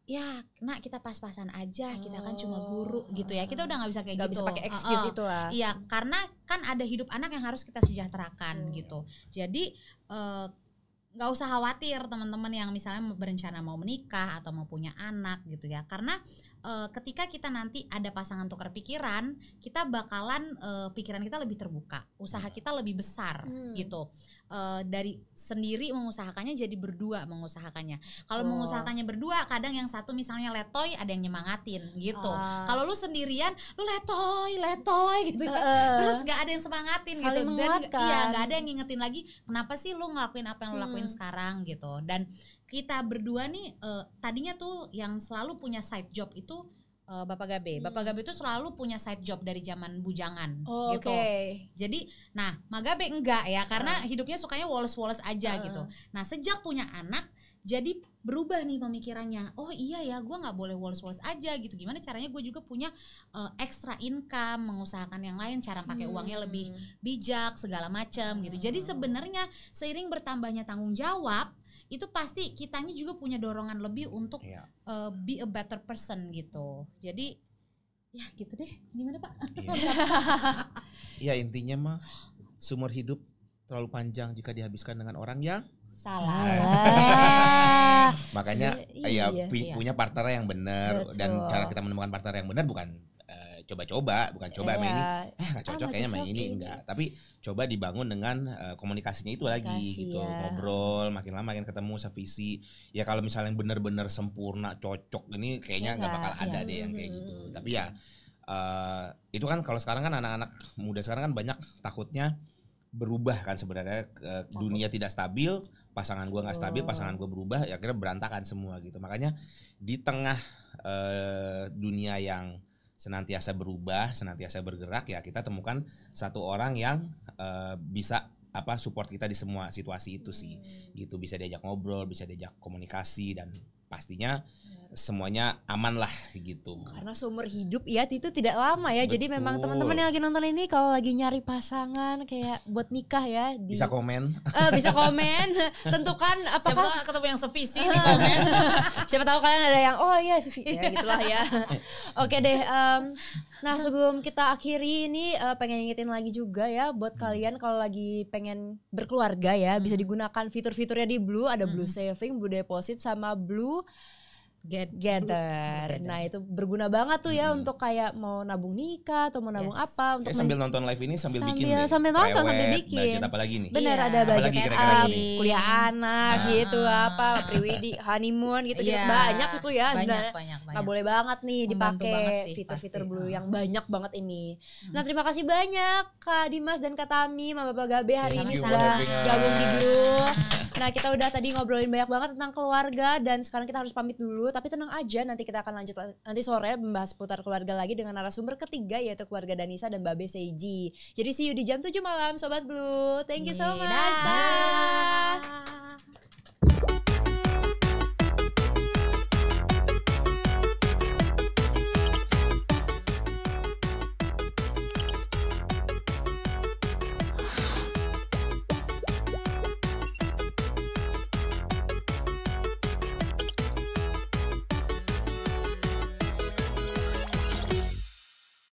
ya nak kita pas-pasan aja kita kan cuma guru oh. gitu ya kita udah nggak bisa kayak gak gitu bisa pakai excuse uh itu lah iya karena kan ada hidup anak yang harus kita sejahterakan hmm. gitu jadi eh, nggak uh, usah khawatir teman-teman yang misalnya berencana mau menikah atau mau punya anak gitu ya karena uh, ketika kita nanti ada pasangan tukar pikiran, kita bakalan uh, pikiran kita lebih terbuka, usaha kita lebih besar hmm. gitu. Uh, dari sendiri mengusahakannya jadi berdua mengusahakannya. Kalau oh. mengusahakannya berdua, kadang yang satu misalnya letoy, ada yang nyemangatin gitu. Uh. Kalau lu sendirian, lu letoy, letoy gitu Uh. Terus gak ada yang semangatin gitu. Saling gitu. Dan iya, gak ada yang ngingetin lagi, kenapa sih lu ngelakuin apa yang lu lakuin hmm. sekarang gitu. Dan kita berdua nih uh, tadinya tuh yang selalu punya side job itu uh, Bapak Gabe. Hmm. Bapak Gabe itu selalu punya side job dari zaman bujangan oh, gitu. Okay. Jadi, nah, Magabe enggak ya karena uh. hidupnya sukanya woles-woles aja uh. gitu. Nah, sejak punya anak jadi berubah nih pemikirannya. Oh iya ya, gue nggak boleh woles-woles aja gitu. Gimana caranya gue juga punya uh, extra income, mengusahakan yang lain, cara pakai hmm. uangnya lebih bijak, segala macam hmm. gitu. Jadi ah. sebenarnya seiring bertambahnya tanggung jawab, itu pasti kitanya juga punya dorongan lebih untuk yeah. Iya. uh, be a better person gitu. Jadi ya gitu deh. Gimana Pak? Iya ya intinya mah sumur hidup terlalu panjang jika dihabiskan dengan orang yang salah. Makanya ya, iya, ya iya. punya partner yang benar dan cara kita menemukan partner yang benar bukan coba-coba bukan coba yeah. main ini iya. eh gak ah, cocok ah, kayaknya main ini enggak gitu. tapi coba dibangun dengan uh, komunikasinya itu lagi lagi gitu ya. ngobrol makin lama makin ketemu sevisi ya kalau misalnya benar-benar sempurna cocok ini kayaknya nggak yeah, bakal iya. ada yeah. deh yang kayak gitu hmm. tapi ya uh, itu kan kalau sekarang kan anak-anak muda sekarang kan banyak takutnya berubah kan sebenarnya ke dunia tidak stabil pasangan gue nggak stabil pasangan gue berubah ya akhirnya berantakan semua gitu makanya di tengah uh, dunia yang senantiasa berubah, senantiasa bergerak ya kita temukan satu orang yang uh, bisa apa support kita di semua situasi itu sih. Gitu bisa diajak ngobrol, bisa diajak komunikasi dan pastinya semuanya aman lah gitu. Karena seumur hidup ya itu tidak lama ya. Betul. Jadi memang teman-teman yang lagi nonton ini kalau lagi nyari pasangan kayak buat nikah ya di... bisa komen. Uh, bisa komen. Tentukan apakah Siapa tahu ketemu yang sevisi di eh, Siapa tahu kalian ada yang oh iya sevisi ya gitulah ya. Oke deh um, nah sebelum kita akhiri ini uh, pengen ingetin lagi juga ya buat hmm. kalian kalau lagi pengen berkeluarga ya hmm. bisa digunakan fitur-fiturnya di Blue ada Blue hmm. Saving, Blue Deposit sama Blue Get, Gather. Nah itu berguna banget tuh ya hmm. untuk kayak mau nabung nikah atau mau nabung yes. apa. Untuk ya, sambil nonton live ini sambil, sambil bikin deh. Sambil nonton Prewet, sambil bikin. Budget apa lagi nih? Bener yeah. ada budget kira -kira up, kuliah anak ah. gitu apa, priwidi, honeymoon gitu. Yeah. gitu. Banyak tuh ya. Banyak, banyak, banyak. Nah boleh banget nih dipakai fitur-fitur blue ah. yang banyak banget ini. Nah, hmm. Nah terima kasih banyak Kak Dimas dan Kak Tami, Mama Bapak Gabe hari Thank ini sudah gabung di Blue. Nah kita udah tadi ngobrolin banyak banget tentang keluarga dan sekarang kita harus pamit dulu tapi tenang aja nanti kita akan lanjut nanti sore membahas putar keluarga lagi dengan narasumber ketiga yaitu keluarga Danisa dan Babe Seiji. Jadi see you di jam 7 malam Sobat Blue. Thank you so much. Dadah.